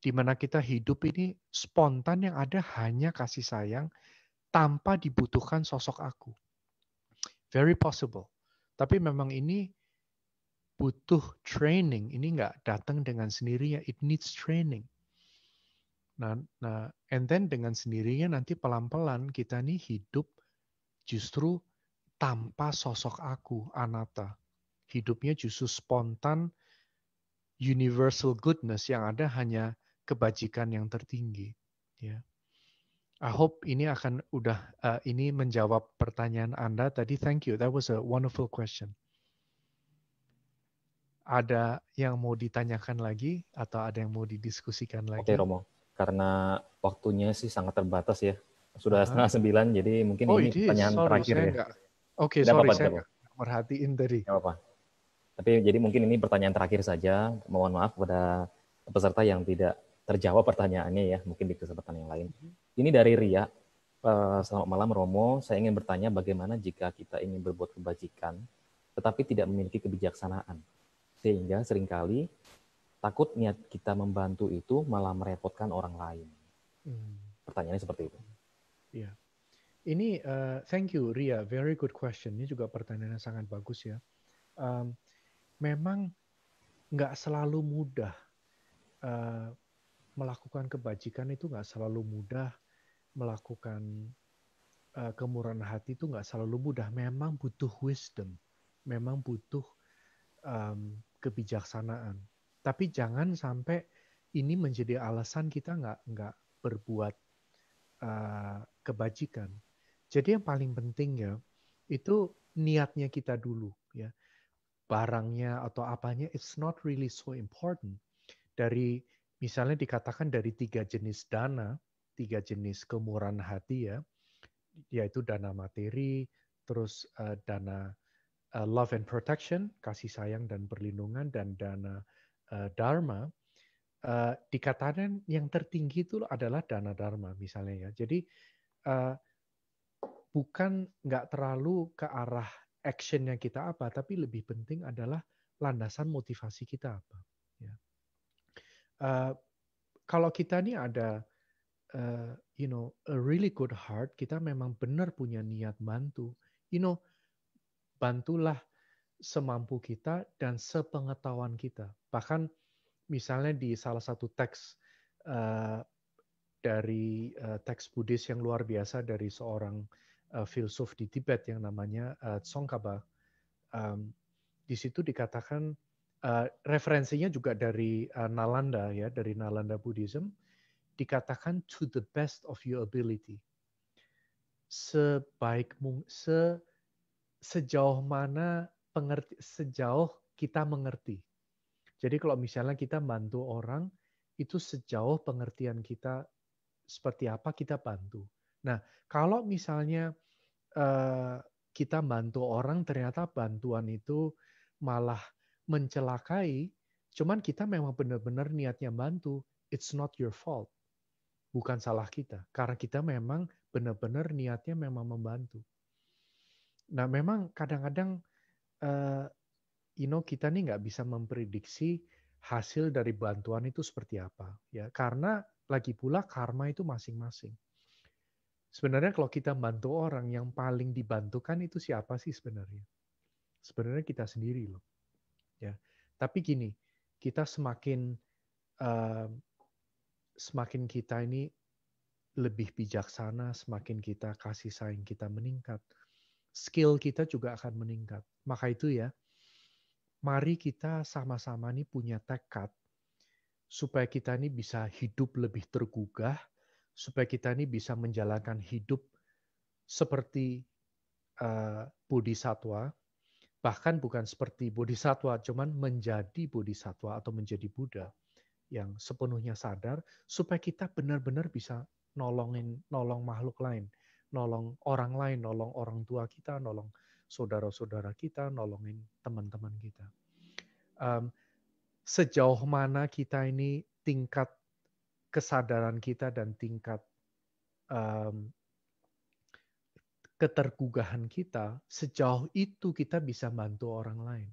S3: Di mana kita hidup ini spontan yang ada hanya kasih sayang tanpa dibutuhkan sosok aku. Very possible. Tapi memang ini butuh training. Ini nggak datang dengan sendirinya. It needs training. Nah, nah, and then dengan sendirinya nanti pelan-pelan kita nih hidup justru tanpa sosok aku, Anata. Hidupnya justru spontan, universal goodness yang ada hanya kebajikan yang tertinggi. Ya. I hope ini akan udah uh, ini menjawab pertanyaan Anda tadi. Thank you. That was a wonderful question. Ada yang mau ditanyakan lagi atau ada yang mau didiskusikan lagi? Oke, okay, Romo.
S1: Karena waktunya sih sangat terbatas ya. Sudah uh ah. -huh. setengah sembilan, jadi mungkin oh, ini is. pertanyaan sorry, terakhir ya. Oke, okay, sorry, apa -apa, saya nggak merhatiin tadi. Gak apa-apa. Tapi jadi mungkin ini pertanyaan terakhir saja. Mohon maaf kepada peserta yang tidak terjawab pertanyaannya ya, mungkin di kesempatan yang lain. Uh mhm. -huh. Ini dari Ria. Eh, selamat malam Romo, saya ingin bertanya bagaimana jika kita ingin berbuat kebajikan tetapi tidak memiliki kebijaksanaan. Sehingga seringkali takut niat kita membantu itu malah merepotkan orang lain. Hmm. Pertanyaannya seperti itu. Iya.
S3: Ini uh, thank you Ria, very good question. Ini juga pertanyaan yang sangat bagus ya. Um, memang nggak selalu mudah uh, melakukan kebajikan itu nggak selalu mudah melakukan uh, kemurahan hati itu nggak selalu mudah. Memang butuh wisdom, memang butuh um, kebijaksanaan. Tapi jangan sampai ini menjadi alasan kita nggak nggak berbuat uh, kebajikan. Jadi yang paling penting ya itu niatnya kita dulu ya. Barangnya atau apanya it's not really so important. Dari misalnya dikatakan dari tiga jenis dana, tiga jenis kemurahan hati ya, yaitu dana materi, terus uh, dana uh, love and protection, kasih sayang dan perlindungan, dan dana uh, dharma. Uh, dikatakan yang tertinggi itu adalah dana dharma misalnya ya. Jadi uh, bukan nggak terlalu ke arah action yang kita apa, tapi lebih penting adalah landasan motivasi kita apa. Ya. Uh, kalau kita ini ada uh, you know a really good heart, kita memang benar punya niat bantu. You know, bantulah semampu kita dan sepengetahuan kita. Bahkan misalnya di salah satu teks uh, dari uh, teks Buddhis yang luar biasa dari seorang uh, filsuf di Tibet yang namanya uh, Tsongkhaba. Um, di situ dikatakan uh, referensinya juga dari uh, Nalanda ya, dari Nalanda Buddhism dikatakan to the best of your ability. Sebaik se sejauh mana pengerti sejauh kita mengerti. Jadi kalau misalnya kita bantu orang itu sejauh pengertian kita seperti apa kita bantu. Nah, kalau misalnya uh, kita bantu orang ternyata bantuan itu malah mencelakai, cuman kita memang benar-benar niatnya bantu, it's not your fault bukan salah kita karena kita memang benar-benar niatnya memang membantu. Nah, memang kadang-kadang uh, you know kita nih nggak bisa memprediksi hasil dari bantuan itu seperti apa ya karena lagi pula karma itu masing-masing. Sebenarnya kalau kita bantu orang yang paling dibantukan itu siapa sih sebenarnya? Sebenarnya kita sendiri loh. Ya. Tapi gini, kita semakin uh, semakin kita ini lebih bijaksana, semakin kita kasih sayang kita meningkat, skill kita juga akan meningkat. Maka itu ya, mari kita sama-sama nih punya tekad supaya kita ini bisa hidup lebih tergugah, supaya kita ini bisa menjalankan hidup seperti uh, eh, bodhisatwa, bahkan bukan seperti bodhisatwa, cuman menjadi bodhisatwa atau menjadi Buddha yang sepenuhnya sadar supaya kita benar-benar bisa nolongin nolong makhluk lain, nolong orang lain, nolong orang tua kita, nolong saudara-saudara kita, nolongin teman-teman kita. Um, sejauh mana kita ini tingkat kesadaran kita dan tingkat um, ketergugahan kita, sejauh itu kita bisa bantu orang lain.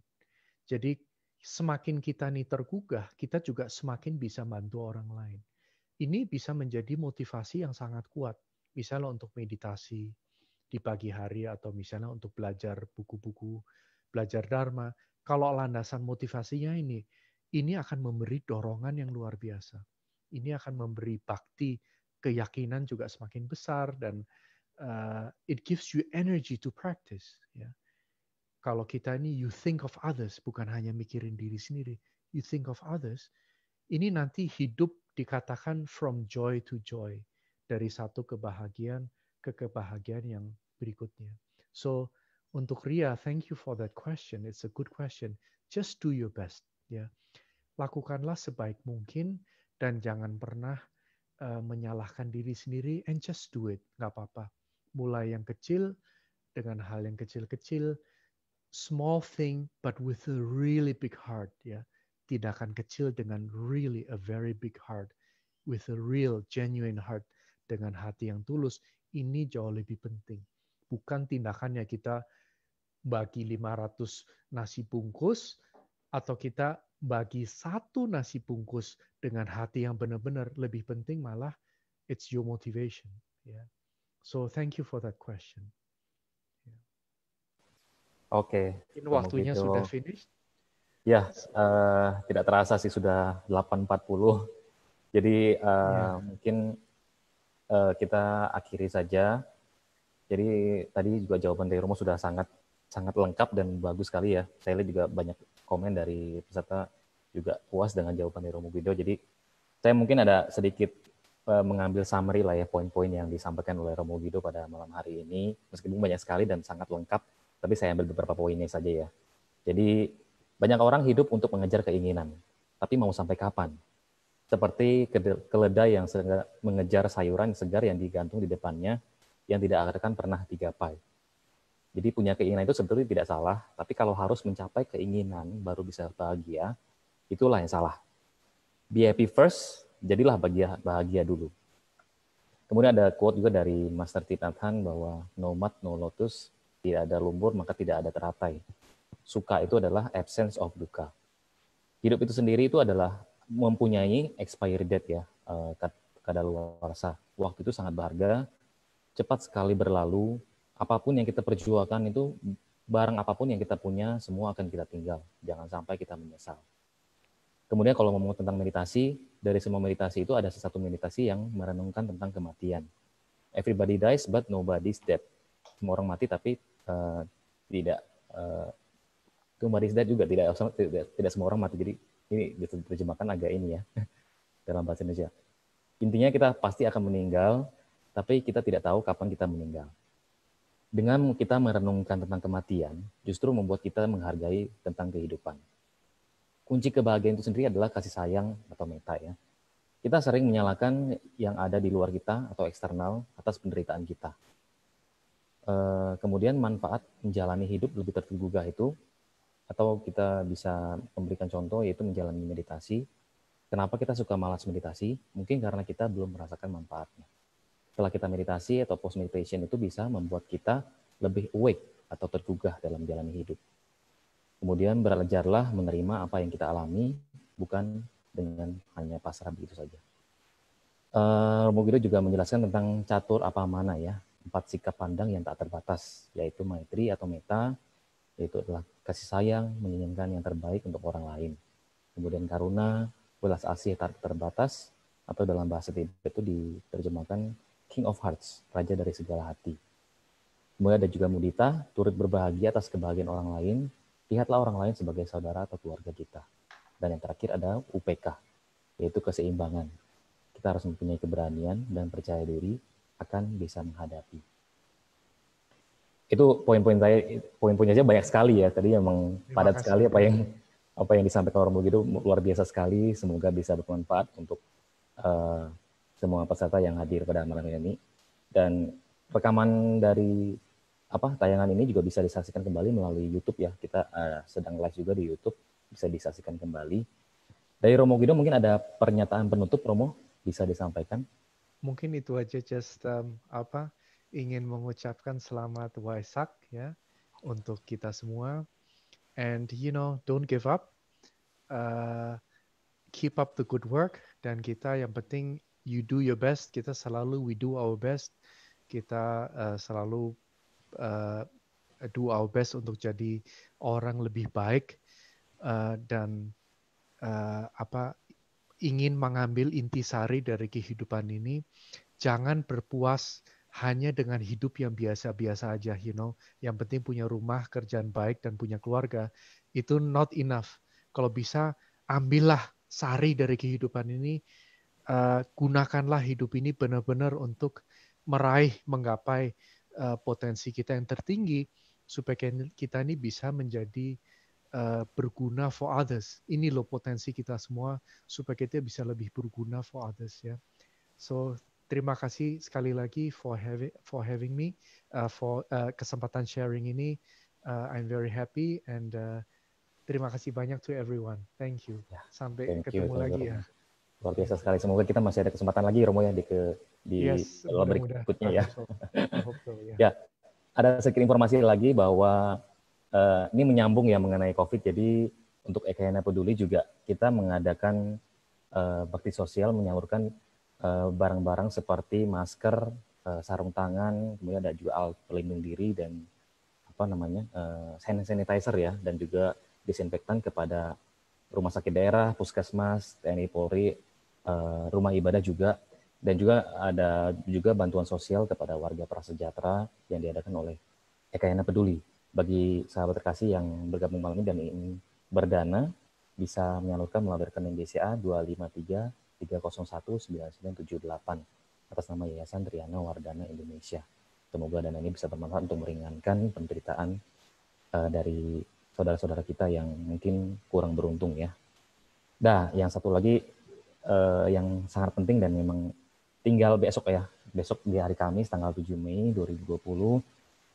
S3: Jadi semakin kita nih tergugah, kita juga semakin bisa bantu orang lain. Ini bisa menjadi motivasi yang sangat kuat, misalnya untuk meditasi di pagi hari atau misalnya untuk belajar buku-buku, belajar dharma. Kalau landasan motivasinya ini, ini akan memberi dorongan yang luar biasa. Ini akan memberi bakti, keyakinan juga semakin besar dan uh, it gives you energy to practice. Ya kalau kita ini you think of others, bukan hanya mikirin diri sendiri, you think of others, ini nanti hidup dikatakan from joy to joy, dari satu kebahagiaan ke kebahagiaan yang berikutnya. So, untuk Ria, thank you for that question. It's a good question. Just do your best, ya. Lakukanlah sebaik mungkin dan jangan pernah uh, menyalahkan diri sendiri and just do it. Nggak apa-apa. Mulai yang kecil dengan hal yang kecil-kecil small thing but with a really big heart ya tindakan kecil dengan really a very big heart with a real genuine heart dengan hati yang tulus ini jauh lebih penting bukan tindakannya kita bagi 500 nasi bungkus atau kita bagi satu nasi bungkus dengan hati yang benar-benar lebih penting malah it's your motivation ya yeah. so thank you for that question
S1: Oke. Okay. waktunya gitu. sudah finish. Ya, uh, tidak terasa sih sudah 8.40. Jadi uh, ya. mungkin uh, kita akhiri saja. Jadi tadi juga jawaban dari Romo sudah sangat sangat lengkap dan bagus sekali ya. Saya lihat juga banyak komen dari peserta juga puas dengan jawaban dari Romo Guido. Jadi saya mungkin ada sedikit uh, mengambil summary lah ya poin-poin yang disampaikan oleh Romo Guido pada malam hari ini. Meskipun banyak sekali dan sangat lengkap tapi saya ambil beberapa poinnya saja ya. Jadi banyak orang hidup untuk mengejar keinginan, tapi mau sampai kapan? Seperti keledai yang mengejar sayuran segar yang digantung di depannya, yang tidak akan pernah digapai. Jadi punya keinginan itu sebetulnya tidak salah, tapi kalau harus mencapai keinginan baru bisa bahagia, itulah yang salah. Be happy first, jadilah bahagia, bahagia dulu. Kemudian ada quote juga dari Master Titathan bahwa nomad no lotus, tidak ada lumpur maka tidak ada teratai. Suka itu adalah absence of duka. Hidup itu sendiri itu adalah mempunyai expired date ya, eh, kadaluarsa. Waktu itu sangat berharga, cepat sekali berlalu. Apapun yang kita perjuangkan itu barang apapun yang kita punya semua akan kita tinggal. Jangan sampai kita menyesal. Kemudian kalau ngomong tentang meditasi, dari semua meditasi itu ada satu meditasi yang merenungkan tentang kematian. Everybody dies but nobody's dead. Semua orang mati tapi Eh, tidak eh, tidak uh, Marisda juga tidak, tidak tidak semua orang mati. Jadi ini diterjemahkan agak ini ya dalam bahasa Indonesia. Intinya kita pasti akan meninggal, tapi kita tidak tahu kapan kita meninggal. Dengan kita merenungkan tentang kematian, justru membuat kita menghargai tentang kehidupan. Kunci kebahagiaan itu sendiri adalah kasih sayang atau meta ya. Kita sering menyalahkan yang ada di luar kita atau eksternal atas penderitaan kita Eh, kemudian manfaat menjalani hidup lebih tergugah itu atau kita bisa memberikan contoh yaitu menjalani meditasi. Kenapa kita suka malas meditasi? Mungkin karena kita belum merasakan manfaatnya. Setelah kita meditasi atau post meditation itu bisa membuat kita lebih awake atau tergugah dalam menjalani hidup. Kemudian belajarlah menerima apa yang kita alami, bukan dengan hanya pasrah begitu saja. Uh, Romo Gido juga menjelaskan tentang catur apa mana ya empat sikap pandang yang tak terbatas, yaitu maitri atau meta, yaitu adalah kasih sayang, menginginkan yang terbaik untuk orang lain. Kemudian karuna, belas asih tak terbatas, atau dalam bahasa Tibet itu diterjemahkan King of Hearts, Raja dari segala hati. Kemudian ada juga mudita, turut berbahagia atas kebahagiaan orang lain, lihatlah orang lain sebagai saudara atau keluarga kita. Dan yang terakhir ada UPK, yaitu keseimbangan. Kita harus mempunyai keberanian dan percaya diri akan bisa menghadapi. Itu poin-poin saya, poin-poinnya aja banyak sekali ya. Tadi memang padat sekali apa yang apa yang disampaikan Romo Gido luar biasa sekali. Semoga bisa bermanfaat untuk uh, semua peserta yang hadir pada malam ini. Dan rekaman dari apa tayangan ini juga bisa disaksikan kembali melalui YouTube ya. Kita uh, sedang live juga di YouTube, bisa disaksikan kembali. Dari Romo Gido mungkin ada pernyataan penutup Romo bisa disampaikan
S3: mungkin itu aja just um, apa ingin mengucapkan selamat Waisak ya untuk kita semua and you know don't give up uh, keep up the good work dan kita yang penting you do your best kita selalu we do our best kita uh, selalu uh, do our best untuk jadi orang lebih baik uh, dan uh, apa ingin mengambil intisari dari kehidupan ini, jangan berpuas hanya dengan hidup yang biasa-biasa aja, you know. Yang penting punya rumah, kerjaan baik, dan punya keluarga. Itu not enough. Kalau bisa, ambillah sari dari kehidupan ini, eh, gunakanlah hidup ini benar-benar untuk meraih, menggapai eh, potensi kita yang tertinggi, supaya kita ini bisa menjadi Eh, berguna for others. Ini loh potensi kita semua supaya kita bisa lebih berguna for others ya. So terima kasih sekali lagi for having for having me uh, for uh, kesempatan sharing ini. Uh, I'm very happy and uh, terima kasih banyak to everyone. Thank you. Ya. Sampai thank ketemu you, lagi ya.
S1: Luar biasa sekali. Semoga kita masih ada kesempatan lagi Romo ya di ke di yes, berikutnya ya. So. So, yeah. ya. Ada sedikit informasi lagi bahwa uh, ini menyambung ya mengenai COVID. Jadi untuk Ekayana Peduli juga kita mengadakan uh, bakti sosial menyalurkan eh, barang-barang uh, seperti masker, uh, sarung tangan, kemudian ada juga alat pelindung diri dan apa namanya uh, sanitizer ya dan juga disinfektan kepada rumah sakit daerah, puskesmas, TNI Polri, uh, rumah ibadah juga dan juga ada juga bantuan sosial kepada warga prasejahtera yang diadakan oleh EKN Peduli bagi sahabat terkasih yang bergabung malam ini dan ingin berdana bisa menyalurkan melalui rekening BCA 253 atas nama Yayasan Triana Wardana Indonesia. Semoga dana ini bisa bermanfaat untuk meringankan penderitaan uh, dari saudara-saudara kita yang mungkin kurang beruntung ya. Nah, yang satu lagi uh, yang sangat penting dan memang tinggal besok ya. Besok di hari Kamis tanggal 7 Mei 2020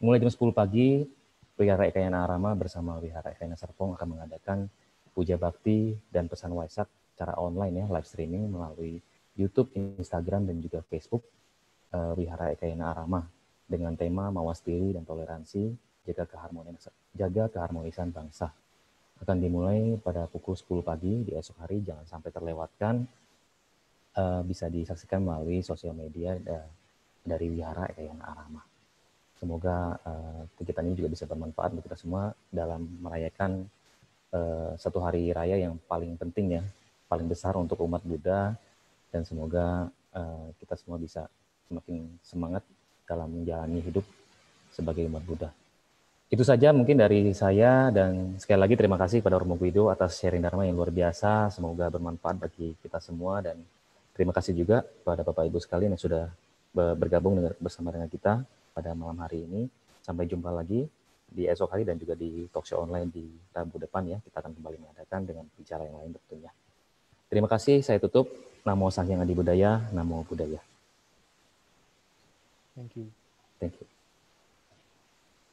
S1: mulai jam 10 pagi Wihara Ekayana Arama bersama Wihara Ekayana Serpong akan mengadakan puja bakti dan pesan Waisak secara online ya, live streaming melalui YouTube, Instagram, dan juga Facebook uh, Wihara Ekayana Arama dengan tema Mawas Diri dan Toleransi, Jaga keharmonisan Jaga Keharmonisan Bangsa. Akan dimulai pada pukul 10 pagi di esok hari, jangan sampai terlewatkan. Uh, bisa disaksikan melalui sosial media uh, dari Wihara Ekayana Arama semoga uh, kegiatan ini juga bisa bermanfaat untuk kita semua dalam merayakan uh, satu hari raya yang paling penting ya, paling besar untuk umat Buddha dan semoga uh, kita semua bisa semakin semangat dalam menjalani hidup sebagai umat Buddha. Itu saja mungkin dari saya dan sekali lagi terima kasih kepada Romo Guido atas sharing Dharma yang luar biasa. Semoga bermanfaat bagi kita semua dan terima kasih juga kepada Bapak Ibu sekalian yang sudah bergabung dengan, bersama dengan kita pada malam hari ini. Sampai jumpa lagi di esok hari dan juga di talkshow online di Rabu depan ya. Kita akan kembali mengadakan dengan bicara yang lain tentunya. Terima kasih, saya tutup. Namo Sang Yang Adi Budaya, Namo Budaya. Thank you. Thank you.